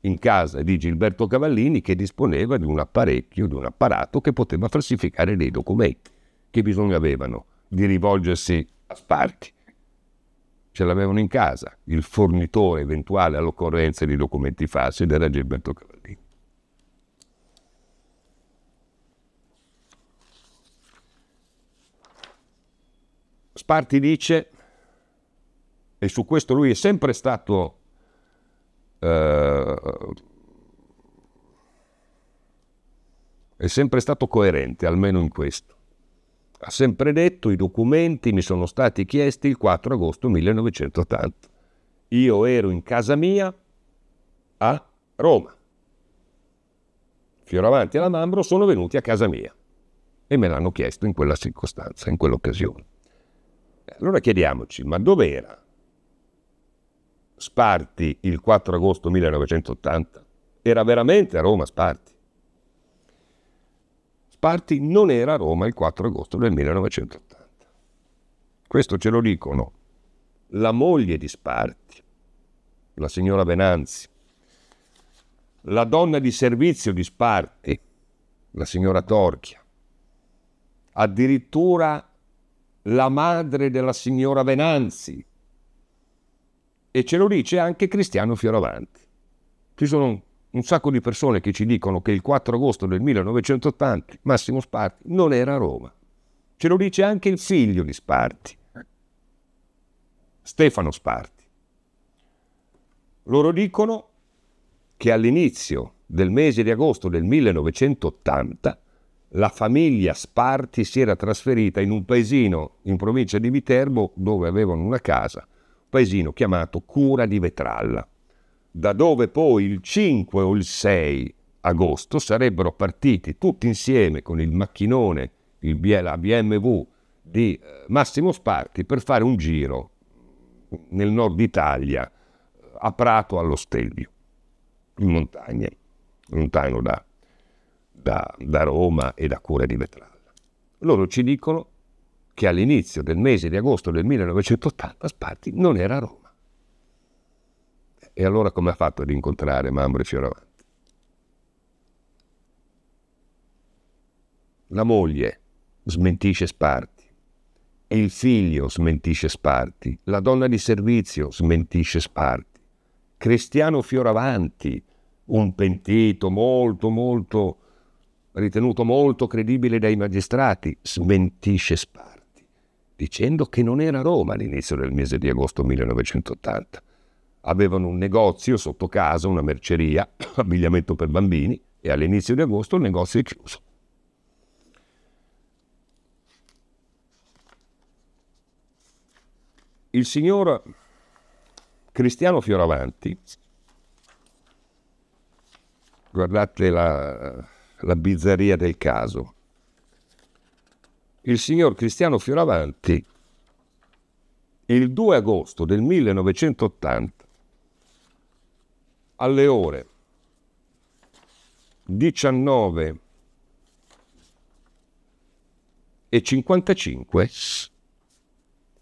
in casa di Gilberto Cavallini, che disponeva di un apparecchio, di un apparato che poteva falsificare dei documenti. Che bisogno avevano di rivolgersi a Sparti? Ce l'avevano in casa il fornitore eventuale all'occorrenza di documenti falsi ed era Gilberto Cavallini. Sparti dice, e su questo lui è sempre stato eh, è sempre stato coerente, almeno in questo. Ha sempre detto i documenti mi sono stati chiesti il 4 agosto 1980. Io ero in casa mia a Roma. Fioravanti e la Mambro sono venuti a casa mia e me l'hanno chiesto in quella circostanza, in quell'occasione. Allora chiediamoci, ma dove era Sparti il 4 agosto 1980? Era veramente a Roma Sparti? Sparti non era a Roma il 4 agosto del 1980. Questo ce lo dicono la moglie di Sparti, la signora Venanzi, la donna di servizio di Sparti, la signora Torchia, addirittura la madre della signora Venanzi. E ce lo dice anche Cristiano Fioravanti. Ci sono un sacco di persone che ci dicono che il 4 agosto del 1980 Massimo Sparti non era a Roma. Ce lo dice anche il figlio di Sparti, Stefano Sparti. Loro dicono che all'inizio del mese di agosto del 1980 la famiglia Sparti si era trasferita in un paesino in provincia di Viterbo dove avevano una casa, un paesino chiamato Cura di Vetralla, da dove poi il 5 o il 6 agosto sarebbero partiti tutti insieme con il macchinone, il, la BMW di eh, Massimo Sparti per fare un giro nel nord Italia, a Prato allo Stelvio, in montagna, lontano da, da, da Roma e da cura di Vetralla. Loro ci dicono che all'inizio del mese di agosto del 1980 Sparti non era a Roma. E allora come ha fatto ad incontrare Mambro e Fioravanti? La moglie smentisce Sparti, il figlio smentisce Sparti, la donna di servizio smentisce Sparti, Cristiano Fioravanti, un pentito molto molto ritenuto molto credibile dai magistrati, smentisce Sparti, dicendo che non era a Roma all'inizio del mese di agosto 1980. Avevano un negozio sotto casa, una merceria, abbigliamento per bambini, e all'inizio di agosto il negozio è chiuso. Il signor Cristiano Fioravanti, guardate la, la bizzarria del caso. Il signor Cristiano Fioravanti, il 2 agosto del 1980, alle ore 19 e 55,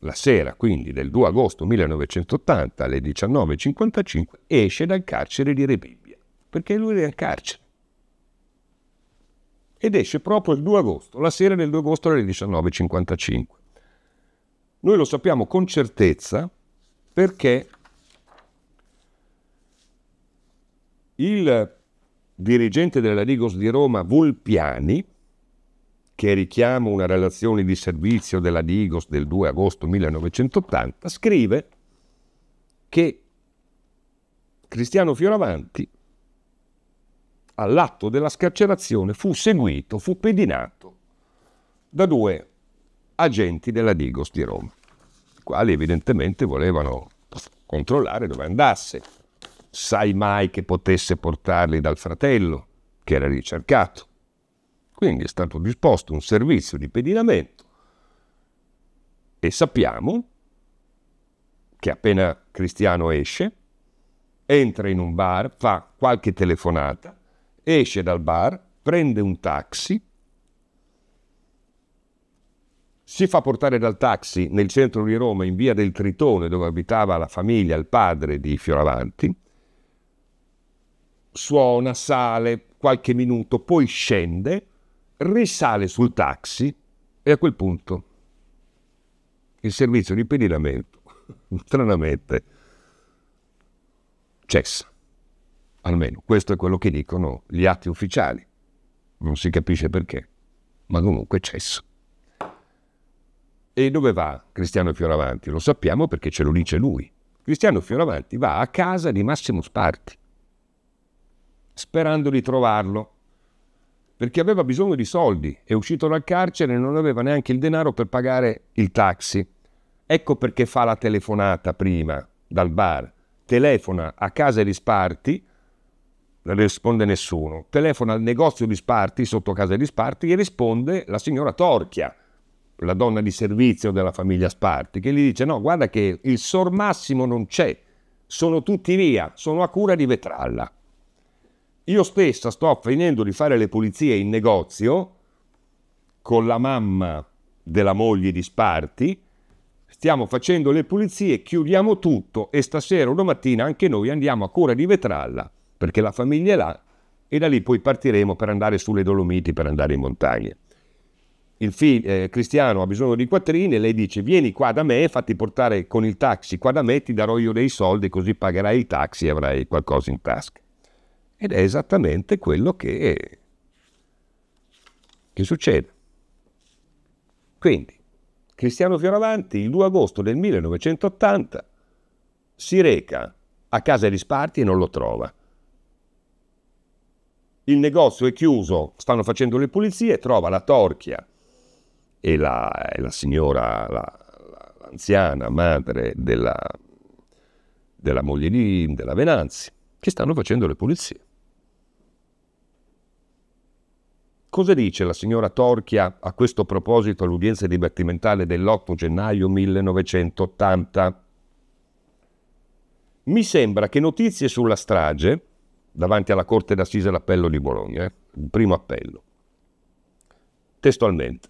la sera quindi del 2 agosto 1980 alle 19.55, esce dal carcere di Rebibbia, perché lui era in carcere ed esce proprio il 2 agosto, la sera del 2 agosto alle 19.55. Noi lo sappiamo con certezza perché il dirigente della Ligos di Roma, Volpiani, che richiama una relazione di servizio della Digos del 2 agosto 1980, scrive che Cristiano Fioravanti all'atto della scarcerazione fu seguito, fu pedinato da due agenti della Digos di Roma, i quali evidentemente volevano controllare dove andasse. Sai mai che potesse portarli dal fratello, che era ricercato. Quindi è stato disposto un servizio di pedinamento e sappiamo che appena Cristiano esce, entra in un bar, fa qualche telefonata, esce dal bar, prende un taxi, si fa portare dal taxi nel centro di Roma, in via del Tritone, dove abitava la famiglia, il padre di Fioravanti, suona, sale qualche minuto, poi scende, risale sul taxi e a quel punto il servizio di pedinamento stranamente cessa. Almeno questo è quello che dicono gli atti ufficiali. Non si capisce perché, ma comunque cessa. E dove va Cristiano Fioravanti? Lo sappiamo perché ce lo dice lui. Cristiano Fioravanti va a casa di Massimo Sparti, sperando di trovarlo, perché aveva bisogno di soldi, è uscito dal carcere e non aveva neanche il denaro per pagare il taxi. Ecco perché fa la telefonata prima dal bar, telefona a casa di Sparti non risponde nessuno. Telefona al negozio di Sparti, sotto casa di Sparti, e risponde la signora Torchia, la donna di servizio della famiglia Sparti, che gli dice no, guarda che il sor Massimo non c'è, sono tutti via, sono a cura di Vetralla. Io stessa sto finendo di fare le pulizie in negozio con la mamma della moglie di Sparti, stiamo facendo le pulizie, chiudiamo tutto e stasera o domattina anche noi andiamo a cura di Vetralla perché la famiglia è là e da lì poi partiremo per andare sulle Dolomiti, per andare in montagna. Il figlio eh, Cristiano ha bisogno di quattrini e lei dice vieni qua da me, fatti portare con il taxi qua da me, ti darò io dei soldi così pagherai il taxi e avrai qualcosa in tasca. Ed è esattamente quello che, che succede. Quindi Cristiano Fioravanti il 2 agosto del 1980 si reca a casa di Sparti e non lo trova il negozio è chiuso, stanno facendo le pulizie, trova la torchia e la, e la signora, la, la, l'anziana madre della, della moglie di, della Venanzi, che stanno facendo le pulizie. Cosa dice la signora Torchia a questo proposito all'udienza dibattimentale dell'8 gennaio 1980? Mi sembra che notizie sulla strage davanti alla Corte d'Assise l'appello di Bologna, eh? il primo appello. Testualmente.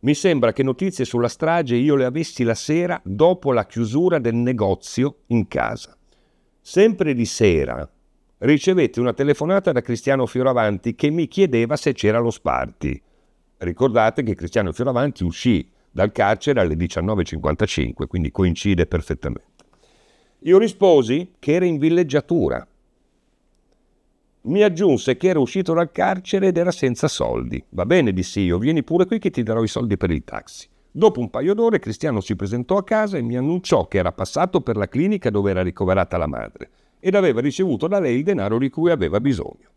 Mi sembra che notizie sulla strage io le avessi la sera dopo la chiusura del negozio in casa. Sempre di sera ricevetti una telefonata da Cristiano Fioravanti che mi chiedeva se c'era lo sparti. Ricordate che Cristiano Fioravanti uscì dal carcere alle 19.55, quindi coincide perfettamente. Io risposi che era in villeggiatura mi aggiunse che era uscito dal carcere ed era senza soldi. Va bene, dissi io, vieni pure qui che ti darò i soldi per il taxi. Dopo un paio d'ore Cristiano si presentò a casa e mi annunciò che era passato per la clinica dove era ricoverata la madre ed aveva ricevuto da lei il denaro di cui aveva bisogno.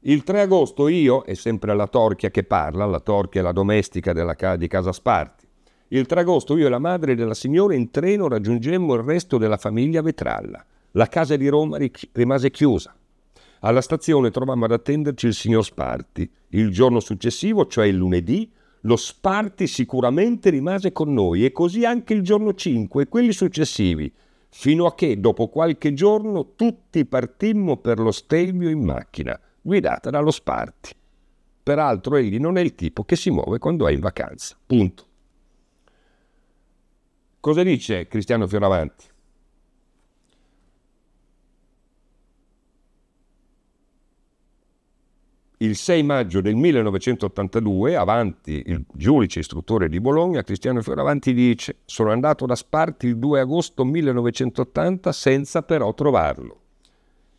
Il 3 agosto io, e sempre la Torchia che parla, la Torchia è la domestica ca- di Casa Sparti, il 3 agosto io e la madre della signora in treno raggiungemmo il resto della famiglia Vetralla. La casa di Roma rimase chiusa, alla stazione trovammo ad attenderci il signor Sparti. Il giorno successivo, cioè il lunedì, lo Sparti sicuramente rimase con noi e così anche il giorno 5 e quelli successivi, fino a che dopo qualche giorno tutti partimmo per lo Stelvio in macchina, guidata dallo Sparti. Peraltro egli non è il tipo che si muove quando è in vacanza. Punto. Cosa dice Cristiano Fioravanti? il 6 maggio del 1982, avanti il giudice istruttore di Bologna, Cristiano Fioravanti dice sono andato da Sparti il 2 agosto 1980 senza però trovarlo.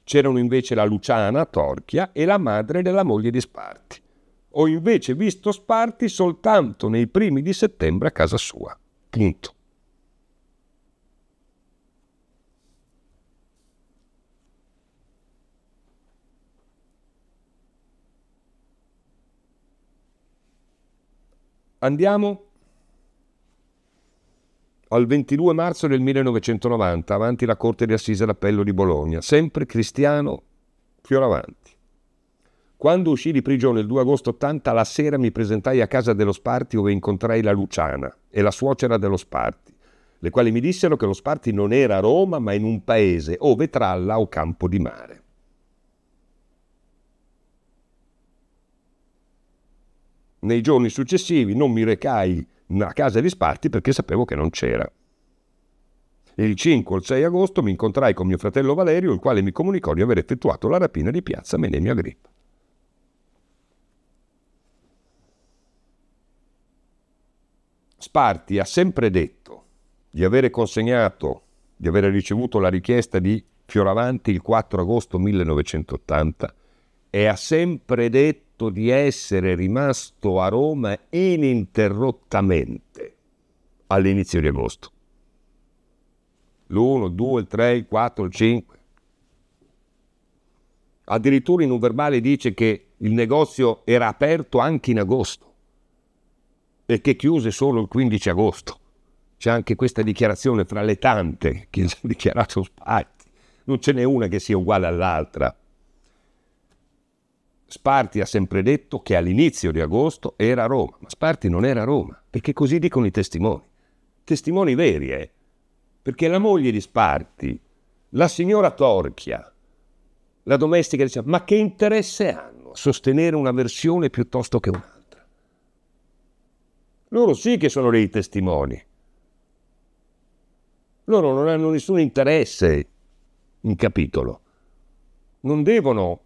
C'erano invece la Luciana Torchia e la madre della moglie di Sparti. Ho invece visto Sparti soltanto nei primi di settembre a casa sua. Punto. Andiamo al 22 marzo del 1990, avanti la Corte di Assise d'Appello di Bologna, sempre Cristiano Fioravanti. Quando uscì di prigione il 2 agosto 80, la sera mi presentai a casa dello Sparti dove incontrai la Luciana e la suocera dello Sparti, le quali mi dissero che lo Sparti non era a Roma ma in un paese o vetralla o campo di mare. Nei giorni successivi non mi recai a casa di Sparti perché sapevo che non c'era. Il 5 o il 6 agosto mi incontrai con mio fratello Valerio, il quale mi comunicò di aver effettuato la rapina di piazza Menemio Agrippa. Sparti ha sempre detto di avere consegnato, di avere ricevuto la richiesta di Fioravanti il 4 agosto 1980 e ha sempre detto fatto di essere rimasto a Roma ininterrottamente all'inizio di agosto. L'1, il 2, il 3, il 4, il 5. Addirittura in un verbale dice che il negozio era aperto anche in agosto e che chiuse solo il 15 agosto. C'è anche questa dichiarazione fra le tante che ha dichiarato Spagna non ce n'è una che sia uguale all'altra. Sparti ha sempre detto che all'inizio di agosto era a Roma, ma Sparti non era a Roma, perché così dicono i testimoni. Testimoni veri, eh? Perché la moglie di Sparti, la signora Torchia, la domestica diceva, ma che interesse hanno a sostenere una versione piuttosto che un'altra? Loro sì che sono dei testimoni. Loro non hanno nessun interesse in capitolo. Non devono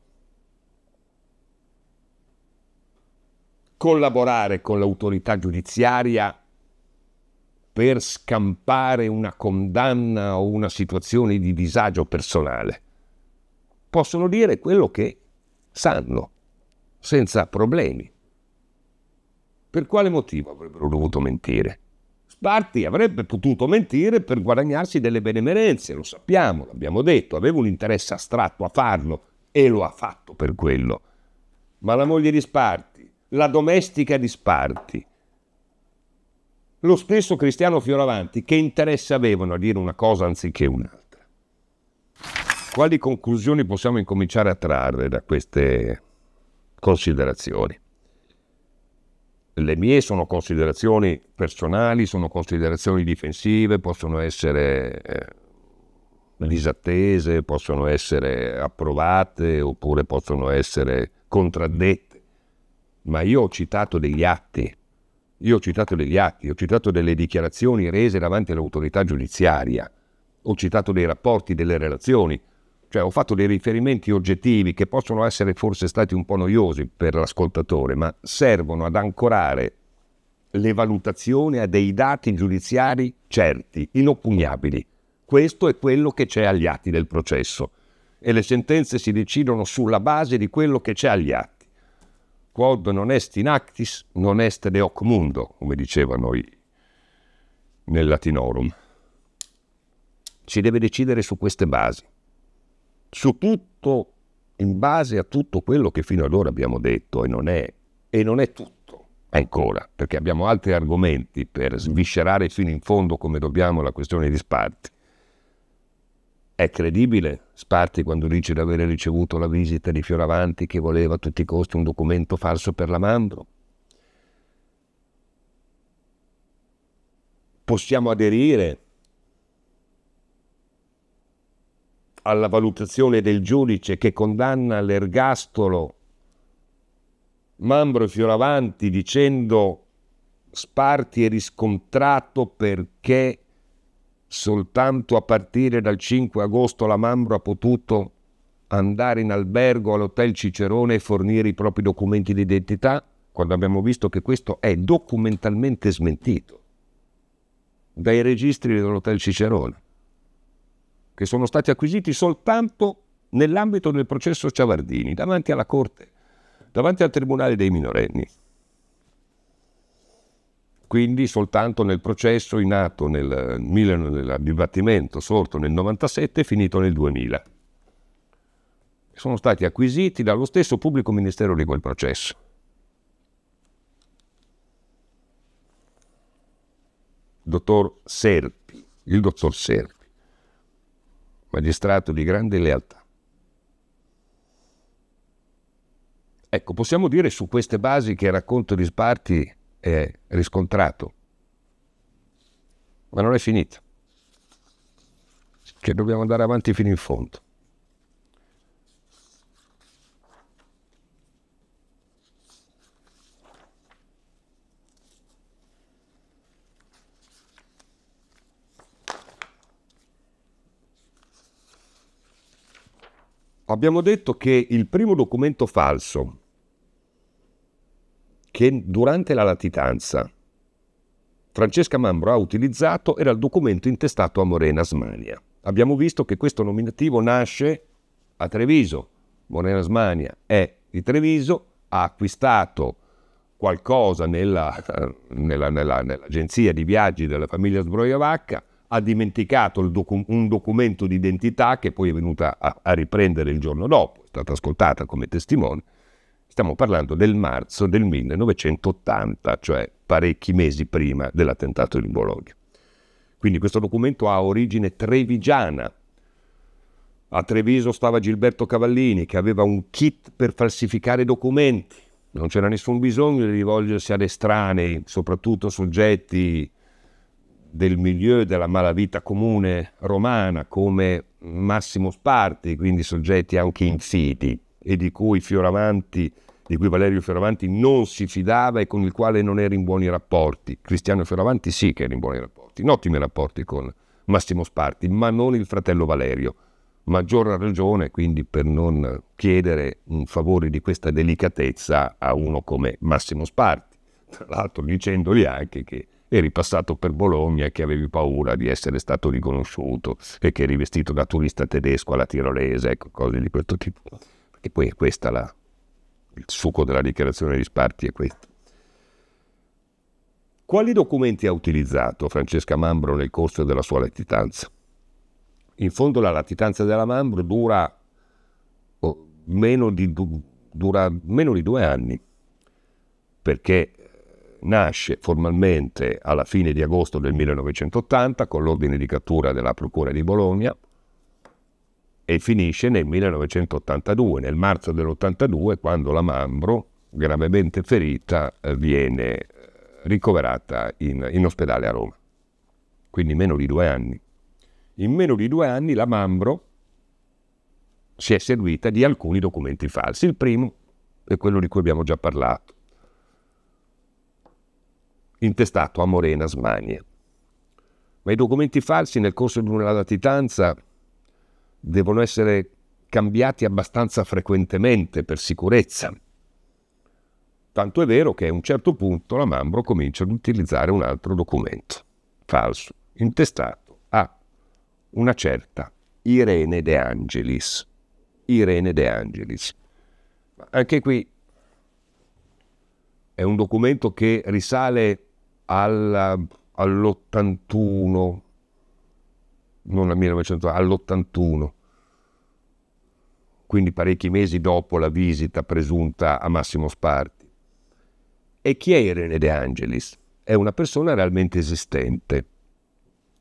collaborare con l'autorità giudiziaria per scampare una condanna o una situazione di disagio personale. Possono dire quello che sanno, senza problemi. Per quale motivo avrebbero dovuto mentire? Sparti avrebbe potuto mentire per guadagnarsi delle benemerenze, lo sappiamo, l'abbiamo detto, aveva un interesse astratto a farlo e lo ha fatto per quello. Ma la moglie di Sparti la domestica di Sparti. Lo stesso Cristiano Fioravanti, che interesse avevano a dire una cosa anziché un'altra? Quali conclusioni possiamo incominciare a trarre da queste considerazioni? Le mie sono considerazioni personali, sono considerazioni difensive, possono essere eh, disattese, possono essere approvate oppure possono essere contraddette ma io ho citato degli atti, io ho citato degli atti, ho citato delle dichiarazioni rese davanti all'autorità giudiziaria, ho citato dei rapporti, delle relazioni, cioè ho fatto dei riferimenti oggettivi che possono essere forse stati un po' noiosi per l'ascoltatore, ma servono ad ancorare le valutazioni a dei dati giudiziari certi, inoppugnabili. Questo è quello che c'è agli atti del processo e le sentenze si decidono sulla base di quello che c'è agli atti quod non est in actis, non est de hoc mundo, come dicevano i, nel Latinorum. Si deve decidere su queste basi, su tutto, in base a tutto quello che fino ad ora abbiamo detto, e non è, e non è tutto ancora, perché abbiamo altri argomenti per sviscerare fino in fondo come dobbiamo la questione di Sparti. È credibile Sparti quando dice di aver ricevuto la visita di Fioravanti che voleva a tutti i costi un documento falso per la Mambro? Possiamo aderire alla valutazione del giudice che condanna all'ergastolo Mambro e Fioravanti dicendo Sparti è riscontrato perché Soltanto a partire dal 5 agosto la Mambro ha potuto andare in albergo all'Hotel Cicerone e fornire i propri documenti d'identità, quando abbiamo visto che questo è documentalmente smentito dai registri dell'Hotel Cicerone, che sono stati acquisiti soltanto nell'ambito del processo Ciavardini, davanti alla Corte, davanti al Tribunale dei minorenni. Quindi soltanto nel processo in atto nel, nel dibattimento sorto nel 97 e finito nel 2000. Sono stati acquisiti dallo stesso pubblico ministero di quel processo. Dottor Serpi, il dottor Serpi, magistrato di grande lealtà. Ecco, possiamo dire su queste basi che il racconto di Sparti è riscontrato. Ma non è finita. Che dobbiamo andare avanti fino in fondo. Abbiamo detto che il primo documento falso che durante la latitanza Francesca Mambro ha utilizzato era il documento intestato a Morena Smania. Abbiamo visto che questo nominativo nasce a Treviso. Morena Smania è di Treviso, ha acquistato qualcosa nella, nella, nella, nell'agenzia di viaggi della famiglia Sbroiavacca, ha dimenticato docu- un documento d'identità che poi è venuta a, a riprendere il giorno dopo, è stata ascoltata come testimone Stiamo parlando del marzo del 1980, cioè parecchi mesi prima dell'attentato di Bologna. Quindi questo documento ha origine trevigiana. A Treviso stava Gilberto Cavallini che aveva un kit per falsificare documenti. Non c'era nessun bisogno di rivolgersi ad estranei, soprattutto soggetti del milieu della malavita comune romana come Massimo Sparti, quindi soggetti anche infidi e di cui Fioravanti di cui Valerio Fioravanti non si fidava e con il quale non era in buoni rapporti. Cristiano Fioravanti sì che era in buoni rapporti, in ottimi rapporti con Massimo Sparti, ma non il fratello Valerio. Maggior ragione quindi per non chiedere un favore di questa delicatezza a uno come Massimo Sparti, tra l'altro dicendogli anche che eri passato per Bologna e che avevi paura di essere stato riconosciuto e che eri vestito da turista tedesco alla tirolese, ecco, cose di questo tipo. E poi è questa la, il succo della dichiarazione di sparti è questo. Quali documenti ha utilizzato Francesca Mambro nel corso della sua latitanza? In fondo la latitanza della Mambro dura, meno, di, dura meno di due anni, perché eh, nasce formalmente alla fine di agosto del 1980 con l'ordine di cattura della Procura di Bologna, e finisce nel 1982, nel marzo dell'82, quando la Mambro, gravemente ferita, eh, viene eh, ricoverata in, in ospedale a Roma. Quindi meno di due anni. In meno di due anni la Mambro si è servita di alcuni documenti falsi. Il primo è quello di cui abbiamo già parlato, intestato a Morena Smania. Ma i documenti falsi nel corso di una latitanza devono essere cambiati abbastanza frequentemente per sicurezza. Tanto è vero che a un certo punto la Mambro comincia ad utilizzare un altro documento, falso, intestato a una certa Irene De Angelis. Irene De Angelis. Anche qui è un documento che risale all'81, non al 1900, all'81, quindi parecchi mesi dopo la visita presunta a Massimo Sparti. E chi è Irene De Angelis? È una persona realmente esistente.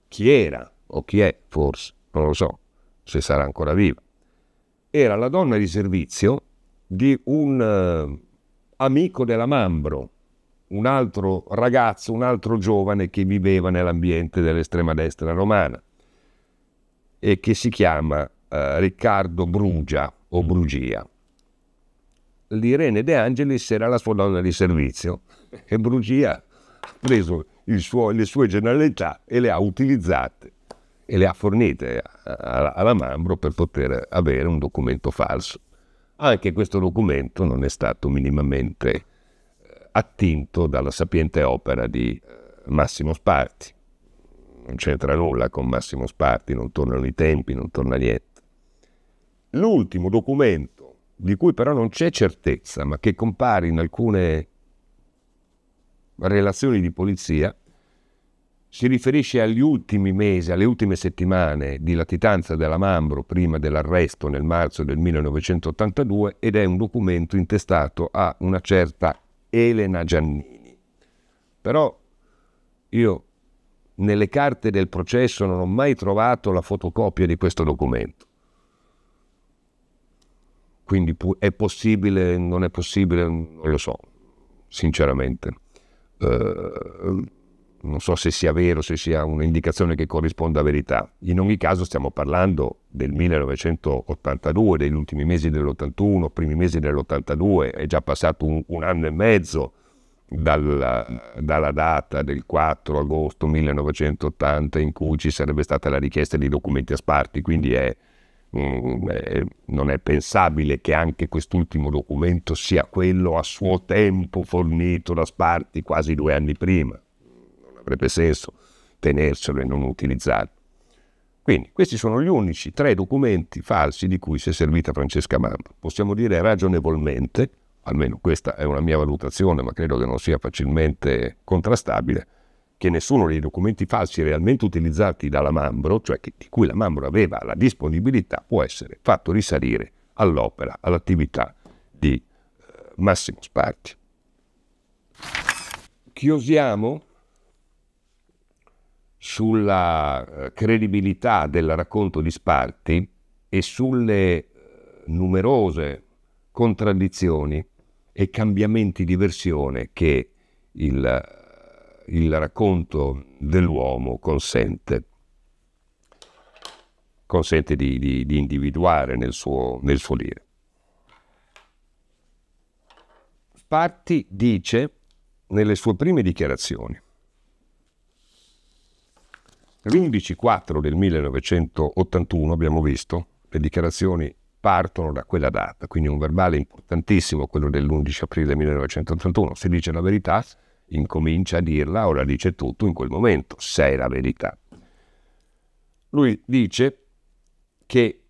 Chi era, o chi è forse, non lo so, se sarà ancora viva. Era la donna di servizio di un eh, amico della Mambro, un altro ragazzo, un altro giovane che viveva nell'ambiente dell'estrema destra romana e che si chiama eh, Riccardo Brugia o Brugia. L'Irene De Angelis era la sua donna di servizio e Brugia ha preso suo, le sue generalità e le ha utilizzate e le ha fornite alla Mambro per poter avere un documento falso. Anche questo documento non è stato minimamente eh, attinto dalla sapiente opera di eh, Massimo Sparti non c'entra nulla con Massimo Sparti, non tornano i tempi, non torna niente. L'ultimo documento, di cui però non c'è certezza, ma che compare in alcune relazioni di polizia, si riferisce agli ultimi mesi, alle ultime settimane di latitanza della Mambro prima dell'arresto nel marzo del 1982 ed è un documento intestato a una certa Elena Giannini. Però io nelle carte del processo non ho mai trovato la fotocopia di questo documento. Quindi è possibile, non è possibile, non lo so, sinceramente. Uh, non so se sia vero, se sia un'indicazione che corrisponda a verità. In ogni caso stiamo parlando del 1982, degli ultimi mesi dell'81, primi mesi dell'82, è già passato un, un anno e mezzo dalla, dalla, data del 4 agosto 1980 in cui ci sarebbe stata la richiesta di documenti a sparti, quindi è, mm, è, non è pensabile che anche quest'ultimo documento sia quello a suo tempo fornito da Sparti quasi due anni prima. Non avrebbe senso tenerselo e non utilizzarlo. Quindi questi sono gli unici tre documenti falsi di cui si è servita Francesca Mamma. Possiamo dire ragionevolmente almeno questa è una mia valutazione, ma credo che non sia facilmente contrastabile, che nessuno dei documenti falsi realmente utilizzati dalla Mambro, cioè che, di cui la Mambro aveva la disponibilità, può essere fatto risalire all'opera, all'attività di eh, Massimo Sparti. Chiosiamo sulla eh, credibilità del racconto di Sparti e sulle eh, numerose contraddizioni e cambiamenti di versione che il, il racconto dell'uomo consente. Consente di, di, di individuare nel suo, nel suo dire. Parti dice nelle sue prime dichiarazioni l'11-4 del 1981 abbiamo visto le dichiarazioni partono da quella data, quindi un verbale importantissimo, quello dell'11 aprile 1981, se dice la verità, incomincia a dirla o la dice tutto in quel momento, se è la verità. Lui dice che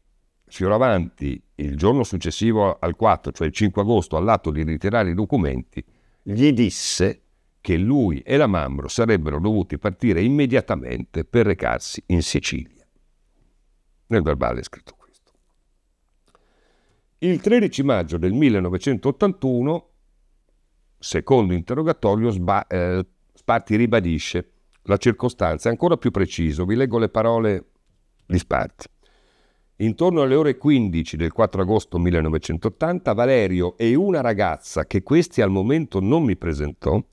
Fioravanti, il giorno successivo al 4, cioè il 5 agosto, all'atto di ritirare i documenti, gli disse che lui e la Mambro sarebbero dovuti partire immediatamente per recarsi in Sicilia. Nel verbale scritto il 13 maggio del 1981, secondo interrogatorio, sba- eh, Sparti ribadisce la circostanza, è ancora più preciso, vi leggo le parole di Sparti. Intorno alle ore 15 del 4 agosto 1980, Valerio e una ragazza che questi al momento non mi presentò,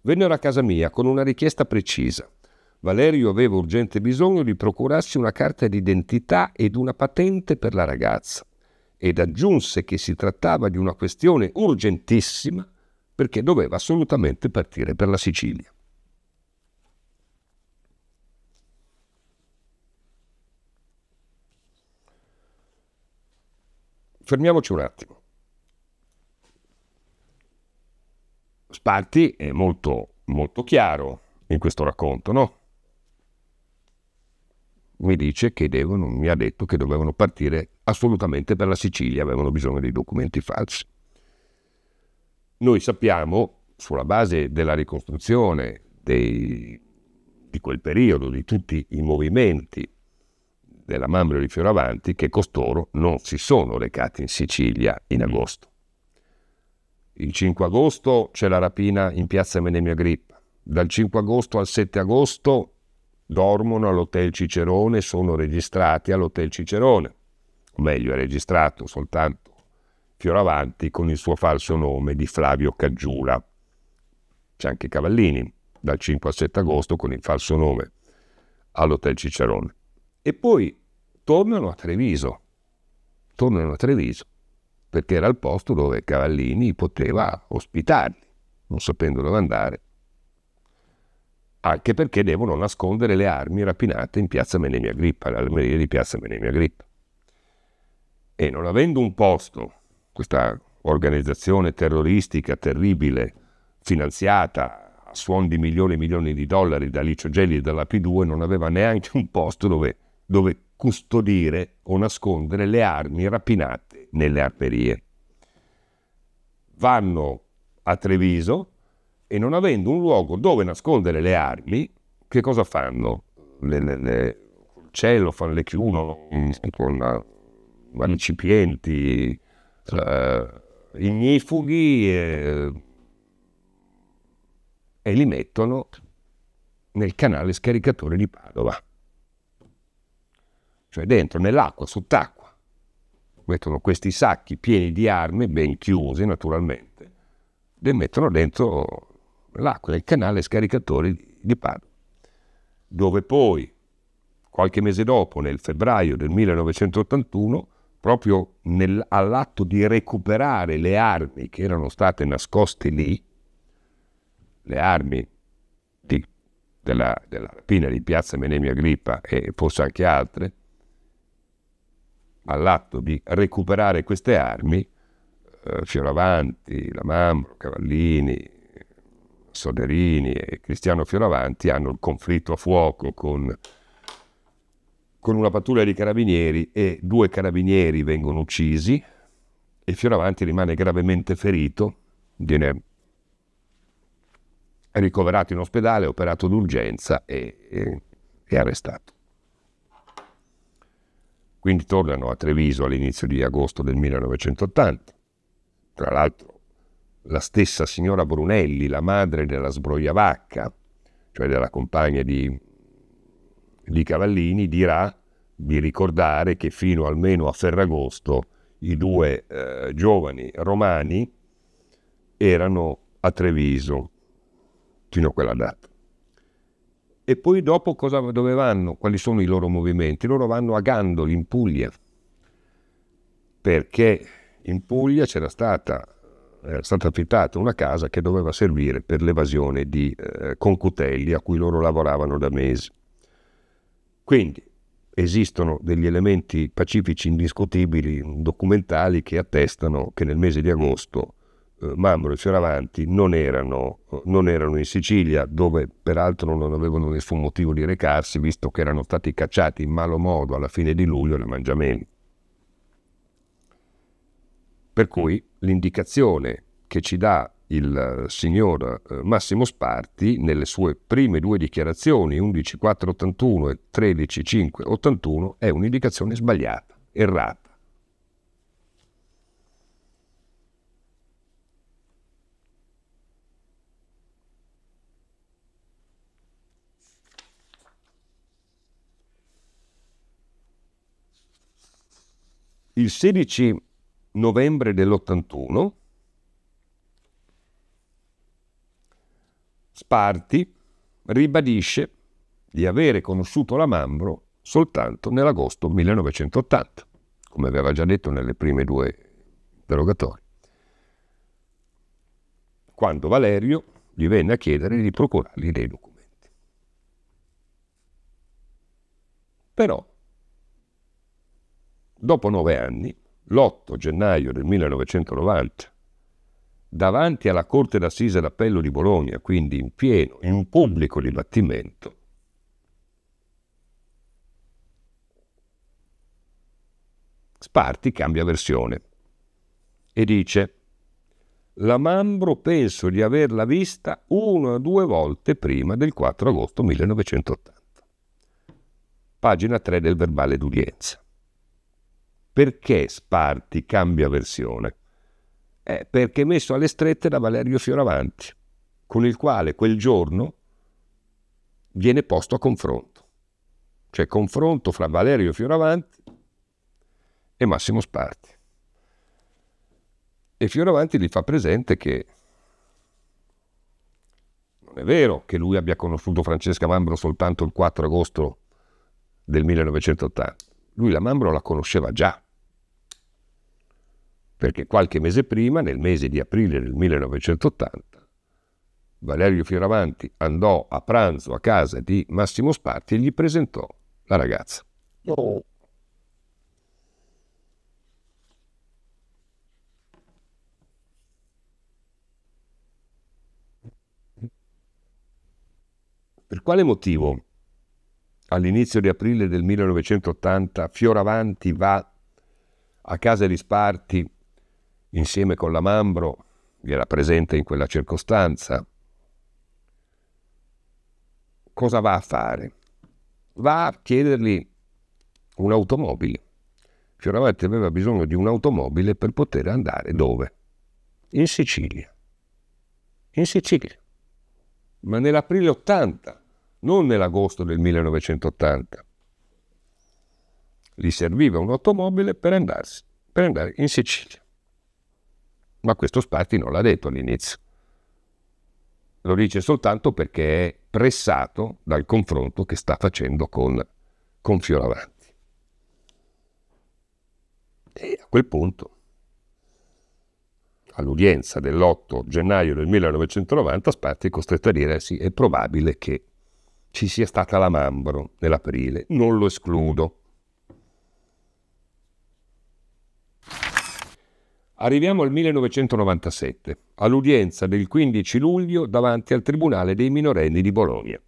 vennero a casa mia con una richiesta precisa. Valerio aveva urgente bisogno di procurarsi una carta d'identità ed una patente per la ragazza ed aggiunse che si trattava di una questione urgentissima perché doveva assolutamente partire per la Sicilia. Fermiamoci un attimo. Sparti è molto, molto chiaro in questo racconto, no? Mi dice che devono, mi ha detto che dovevano partire assolutamente per la Sicilia avevano bisogno dei documenti falsi. Noi sappiamo, sulla base della ricostruzione dei, di quel periodo, di tutti i movimenti della Mambrio di Fioravanti, che costoro non si sono recati in Sicilia in mm. agosto. Il 5 agosto c'è la rapina in piazza Menemia Grippa. Dal 5 agosto al 7 agosto dormono all'Hotel Cicerone, sono registrati all'Hotel Cicerone meglio è registrato soltanto Fioravanti con il suo falso nome di Flavio Caggiula. C'è anche Cavallini, dal 5 al 7 agosto con il falso nome all'Hotel Cicerone. E poi tornano a Treviso, tornano a Treviso, perché era il posto dove Cavallini poteva ospitarli, non sapendo dove andare, anche perché devono nascondere le armi rapinate in piazza Menemia Grippa, all'almeria di piazza Menemia Grippa. E non avendo un posto, questa organizzazione terroristica terribile, finanziata a suon di milioni e milioni di dollari da Licio Gelli e dalla P2, non aveva neanche un posto dove, dove custodire o nascondere le armi rapinate nelle arperie. Vanno a Treviso e non avendo un luogo dove nascondere le armi, che cosa fanno? Le, le, le cielo fanno le chiudono con incipienti, sì. Cioè, eh, ignifughi e, eh, e li mettono nel canale scaricatore di Padova. Cioè dentro, nell'acqua, sott'acqua. Mettono questi sacchi pieni di armi, ben chiusi naturalmente, li mettono dentro l'acqua, del canale scaricatore di Padova. Dove poi, qualche mese dopo, nel febbraio del 1981, proprio nel, all'atto di recuperare le armi che erano state nascoste lì, le armi di, della, della rapina di piazza Menemia Grippa e forse anche altre, all'atto di recuperare queste armi, eh, Fioravanti, Lamambro, Cavallini, Soderini e Cristiano Fioravanti hanno il conflitto a fuoco con con una pattuglia di carabinieri e due carabinieri vengono uccisi e Fioravanti rimane gravemente ferito, viene ricoverato in ospedale, operato d'urgenza e, e, e arrestato. Quindi tornano a Treviso all'inizio di agosto del 1980. Tra l'altro la stessa signora Brunelli, la madre della sbrogliavacca, cioè della compagna di di Cavallini dirà di ricordare che fino almeno a Ferragosto i due eh, giovani romani erano a Treviso fino a quella data. E poi dopo cosa, dove vanno? Quali sono i loro movimenti? Loro vanno a Gandoli, in Puglia, perché in Puglia c'era stata, era eh, stata affittata una casa che doveva servire per l'evasione di eh, Concutelli a cui loro lavoravano da mesi. Quindi esistono degli elementi pacifici indiscutibili, documentali, che attestano che nel mese di agosto eh, Mambro e Fioravanti non erano, eh, non erano, in Sicilia, dove peraltro non avevano nessun motivo di recarsi, visto che erano stati cacciati in malo modo alla fine di luglio da Mangiameli. Per cui l'indicazione che ci dà il eh, signor eh, Massimo Sparti nelle sue prime due dichiarazioni 11481 e 13581 è un'indicazione sbagliata, errata. Il 16 novembre dell'81 Sparti ribadisce di avere conosciuto la Mambro soltanto nell'agosto 1980, come aveva già detto nelle prime due interrogatorie, quando Valerio gli venne a chiedere di procurargli dei documenti. Però, dopo nove anni, l'8 gennaio del 1990, davanti alla Corte d'Assise d'Appello di Bologna, quindi in pieno, in un pubblico dibattimento, Sparti cambia versione e dice la Mambro penso di averla vista una o due volte prima del 4 agosto 1980. Pagina 3 del verbale d'udienza. Perché Sparti cambia versione? Eh, perché messo alle strette da Valerio Fioravanti, con il quale quel giorno viene posto a confronto. Cioè confronto fra Valerio Fioravanti e Massimo Sparti. E Fioravanti gli fa presente che non è vero che lui abbia conosciuto Francesca Mambro soltanto il 4 agosto del 1980. Lui la Mambro la conosceva già perché qualche mese prima, nel mese di aprile del 1980, Valerio Fioravanti andò a pranzo a casa di Massimo Sparti e gli presentò la ragazza. Oh. Per quale motivo all'inizio di aprile del 1980 Fioravanti va a casa di Sparti insieme con la Mambro, era presente in quella circostanza, cosa va a fare? Va a chiedergli un'automobile. Fioravanti aveva bisogno di un'automobile per poter andare dove? In Sicilia. In Sicilia. Ma nell'aprile 80, non nell'agosto del 1980. Gli serviva un'automobile per, andarsi, per andare in Sicilia. Ma questo Sparti non l'ha detto all'inizio. Lo dice soltanto perché è pressato dal confronto che sta facendo con, con Fioravanti. E a quel punto, all'udienza dell'8 gennaio del 1990, Sparti è costretto a dire sì, è probabile che ci sia stata la Mambro nell'aprile, non lo escludo. Arriviamo al 1997, all'udienza del 15 luglio davanti al Tribunale dei minorenni di Bologna,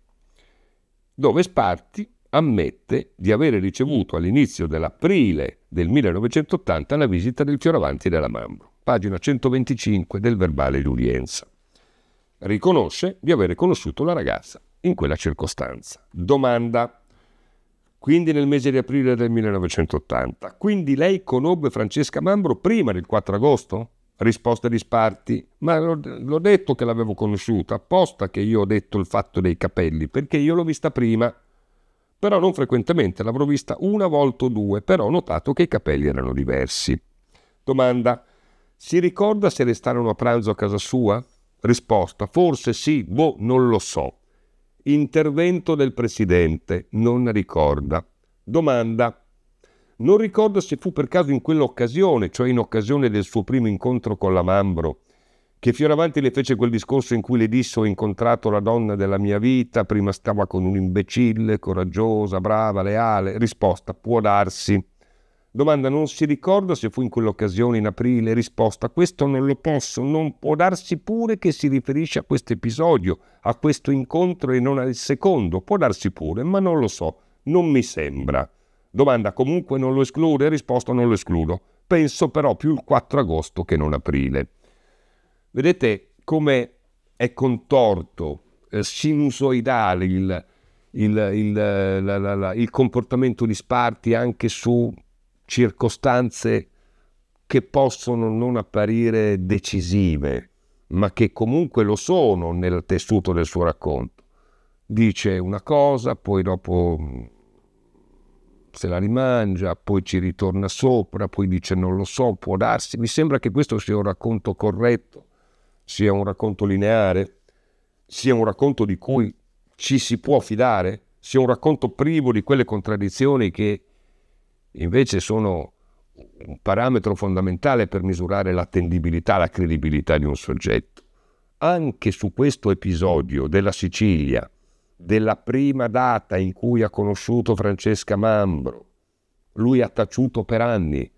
dove Sparti ammette di avere ricevuto all'inizio dell'aprile del 1980 la visita del Fioravanti della Mambro, pagina 125 del verbale d'udienza. Riconosce di avere conosciuto la ragazza in quella circostanza. Domanda quindi nel mese di aprile del 1980. Quindi lei conobbe Francesca Mambro prima del 4 agosto? Risposta di Sparti, ma l'ho detto che l'avevo conosciuta, apposta che io ho detto il fatto dei capelli, perché io l'ho vista prima, però non frequentemente, l'avrò vista una volta o due, però ho notato che i capelli erano diversi. Domanda, si ricorda se restarono a pranzo a casa sua? Risposta, forse sì, boh, non lo so. Intervento del presidente, non ricorda. Domanda. Non ricorda se fu per caso in quell'occasione, cioè in occasione del suo primo incontro con la Mambro, che Fioravanti le fece quel discorso in cui le disse ho incontrato la donna della mia vita, prima stava con un imbecille, coraggiosa, brava, leale. Risposta, può darsi. Domanda, non si ricorda se fu in quell'occasione in aprile. Risposta, questo non lo posso, non può darsi pure che si riferisce a questo episodio, a questo incontro e non al secondo. Può darsi pure, ma non lo so, non mi sembra. Domanda, comunque non lo esclude? Risposta, non lo escludo. Penso però più il 4 agosto che non aprile. Vedete come è contorto, eh, sinusoidale il, il, il, la, la, la, il comportamento di Sparti anche su circostanze che possono non apparire decisive, ma che comunque lo sono nel tessuto del suo racconto. Dice una cosa, poi dopo mm, se la rimangia, poi ci ritorna sopra, poi dice non lo so, può darsi. Mi sembra che questo sia un racconto corretto, sia un racconto lineare, sia un racconto di cui ci si può fidare, sia un racconto privo di quelle contraddizioni che invece sono un parametro fondamentale per misurare l'attendibilità, la credibilità di un soggetto. Anche su questo episodio della Sicilia, della prima data in cui ha conosciuto Francesca Mambro, lui ha taciuto per anni,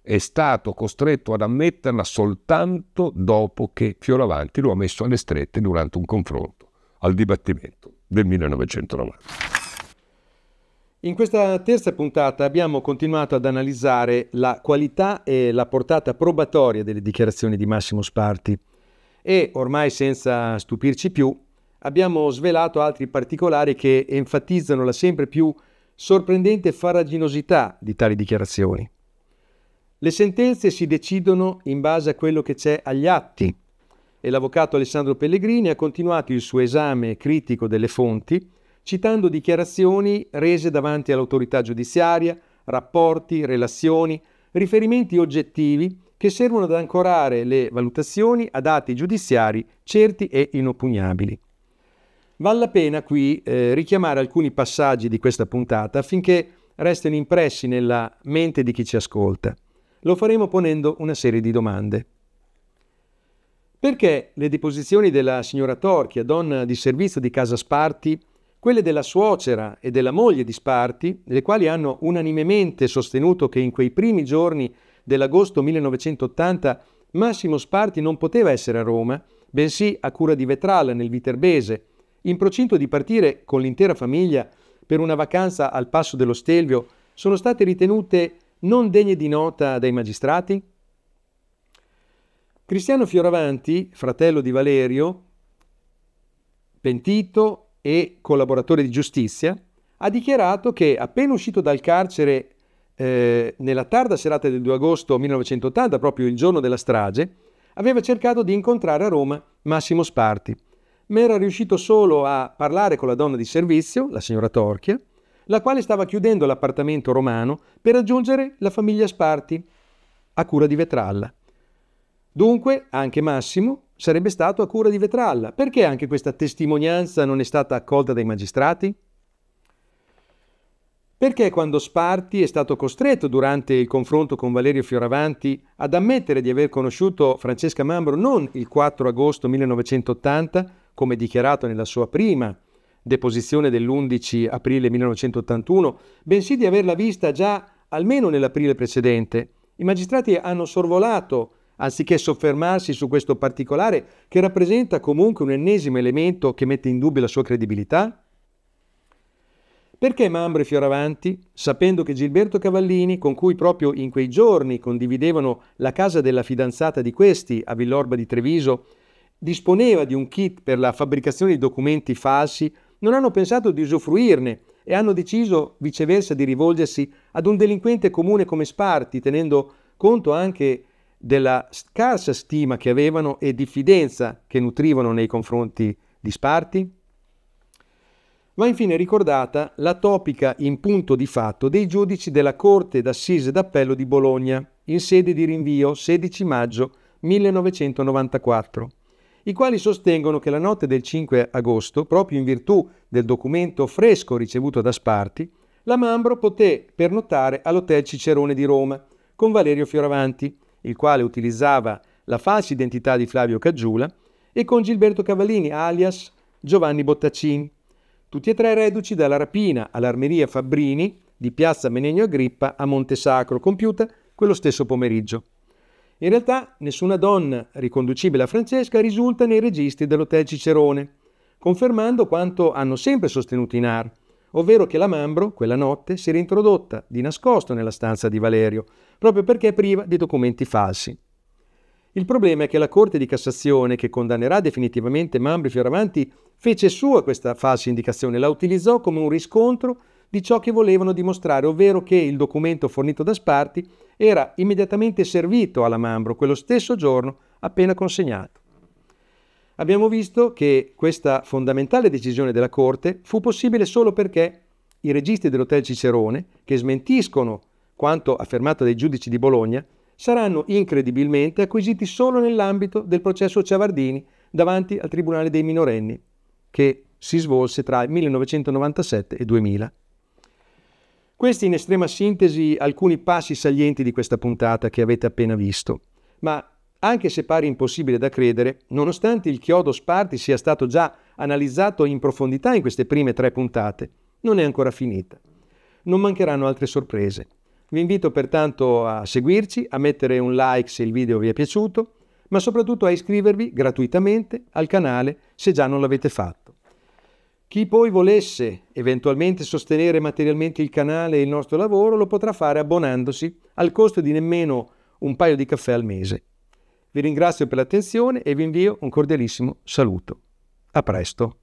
è stato costretto ad ammetterla soltanto dopo che Fioravanti lo ha messo alle strette durante un confronto al dibattimento del 1990.
In questa terza puntata abbiamo continuato ad analizzare la qualità e la portata probatoria delle dichiarazioni di Massimo Sparti e, ormai senza stupirci più, abbiamo svelato altri particolari che enfatizzano la sempre più sorprendente faraginosità di tali dichiarazioni. Le sentenze si decidono in base a quello che c'è agli atti e l'avvocato Alessandro Pellegrini ha continuato il suo esame critico delle fonti citando dichiarazioni rese davanti all'autorità giudiziaria, rapporti, relazioni, riferimenti oggettivi che servono ad ancorare le valutazioni a dati giudiziari certi e inoppugnabili. Vale la pena qui eh, richiamare alcuni passaggi di questa puntata affinché restino impressi nella mente di chi ci ascolta. Lo faremo ponendo una serie di domande. Perché le deposizioni della signora Torchia, donna di servizio di Casa Sparti, quelle della suocera e della moglie di Sparti, le quali hanno unanimemente sostenuto che in quei primi giorni dell'agosto 1980 Massimo Sparti non poteva essere a Roma, bensì a cura di Vetrala nel Viterbese, in procinto di partire con l'intera famiglia per una vacanza al Passo dello Stelvio, sono state ritenute non degne di nota dai magistrati? Cristiano Fioravanti, fratello di Valerio, pentito e collaboratore di giustizia, ha dichiarato che appena uscito dal carcere eh, nella tarda serata del 2 agosto 1980, proprio il giorno della strage, aveva cercato di incontrare a Roma Massimo Sparti, ma era riuscito solo a parlare con la donna di servizio, la signora Torchia, la quale stava chiudendo l'appartamento romano per raggiungere la famiglia Sparti, a cura di Vetralla. Dunque, anche Massimo, sarebbe stato a cura di Vetralla. Perché anche questa testimonianza non è stata accolta dai magistrati? Perché quando Sparti è stato costretto durante il confronto con Valerio Fioravanti ad ammettere di aver conosciuto Francesca Mambro non il 4 agosto 1980, come dichiarato nella sua prima deposizione dell'11 aprile 1981, bensì di averla vista già almeno nell'aprile precedente, i magistrati hanno sorvolato anziché soffermarsi su questo particolare che rappresenta comunque un ennesimo elemento che mette in dubbio la sua credibilità? Perché Mambre Fioravanti, sapendo che Gilberto Cavallini, con cui proprio in quei giorni condividevano la casa della fidanzata di questi a Villorba di Treviso, disponeva di un kit per la fabbricazione di documenti falsi, non hanno pensato di usufruirne e hanno deciso viceversa di rivolgersi ad un delinquente comune come Sparti, tenendo conto anche della scarsa stima che avevano e diffidenza che nutrivano nei confronti di Sparti? Va infine ricordata la topica in punto di fatto dei giudici della Corte d'Assise d'Appello di Bologna in sede di rinvio 16 maggio 1994, i quali sostengono che la notte del 5 agosto, proprio in virtù del documento fresco ricevuto da Sparti, la Mambro poté pernottare all'Hotel Cicerone di Roma con Valerio Fioravanti, il quale utilizzava la falsa identità di Flavio Caggiula, e con Gilberto Cavallini, alias Giovanni Bottaccini, tutti e tre reduci dalla rapina all'armeria Fabbrini di piazza Menegno Agrippa a Montesacro, compiuta quello stesso pomeriggio. In realtà nessuna donna riconducibile a Francesca risulta nei registri dell'Hotel Cicerone, confermando quanto hanno sempre sostenuto in AR, ovvero che la Mambro, quella notte, si era introdotta di nascosto nella stanza di Valerio, proprio perché è priva di documenti falsi. Il problema è che la Corte di Cassazione, che condannerà definitivamente Mambri Fioravanti, fece sua questa falsa indicazione, la utilizzò come un riscontro di ciò che volevano dimostrare, ovvero che il documento fornito da Sparti era immediatamente servito alla Mambro quello stesso giorno appena consegnato. Abbiamo visto che questa fondamentale decisione della Corte fu possibile solo perché i registi dell'Hotel Cicerone, che smentiscono quanto affermato dai giudici di Bologna, saranno incredibilmente acquisiti solo nell'ambito del processo Ciavardini davanti al Tribunale dei minorenni, che si svolse tra il 1997 e 2000. Questi in estrema sintesi alcuni passi salienti di questa puntata che avete appena visto, ma anche se pare impossibile da credere, nonostante il chiodo Sparti sia stato già analizzato in profondità in queste prime tre puntate, non è ancora finita. Non mancheranno altre sorprese. Vi invito pertanto a seguirci, a mettere un like se il video vi è piaciuto, ma soprattutto a iscrivervi gratuitamente al canale se già non l'avete fatto. Chi poi volesse eventualmente sostenere materialmente il canale e il nostro lavoro lo potrà fare abbonandosi al costo di nemmeno un paio di caffè al mese. Vi ringrazio per l'attenzione e vi invio un cordialissimo saluto. A presto!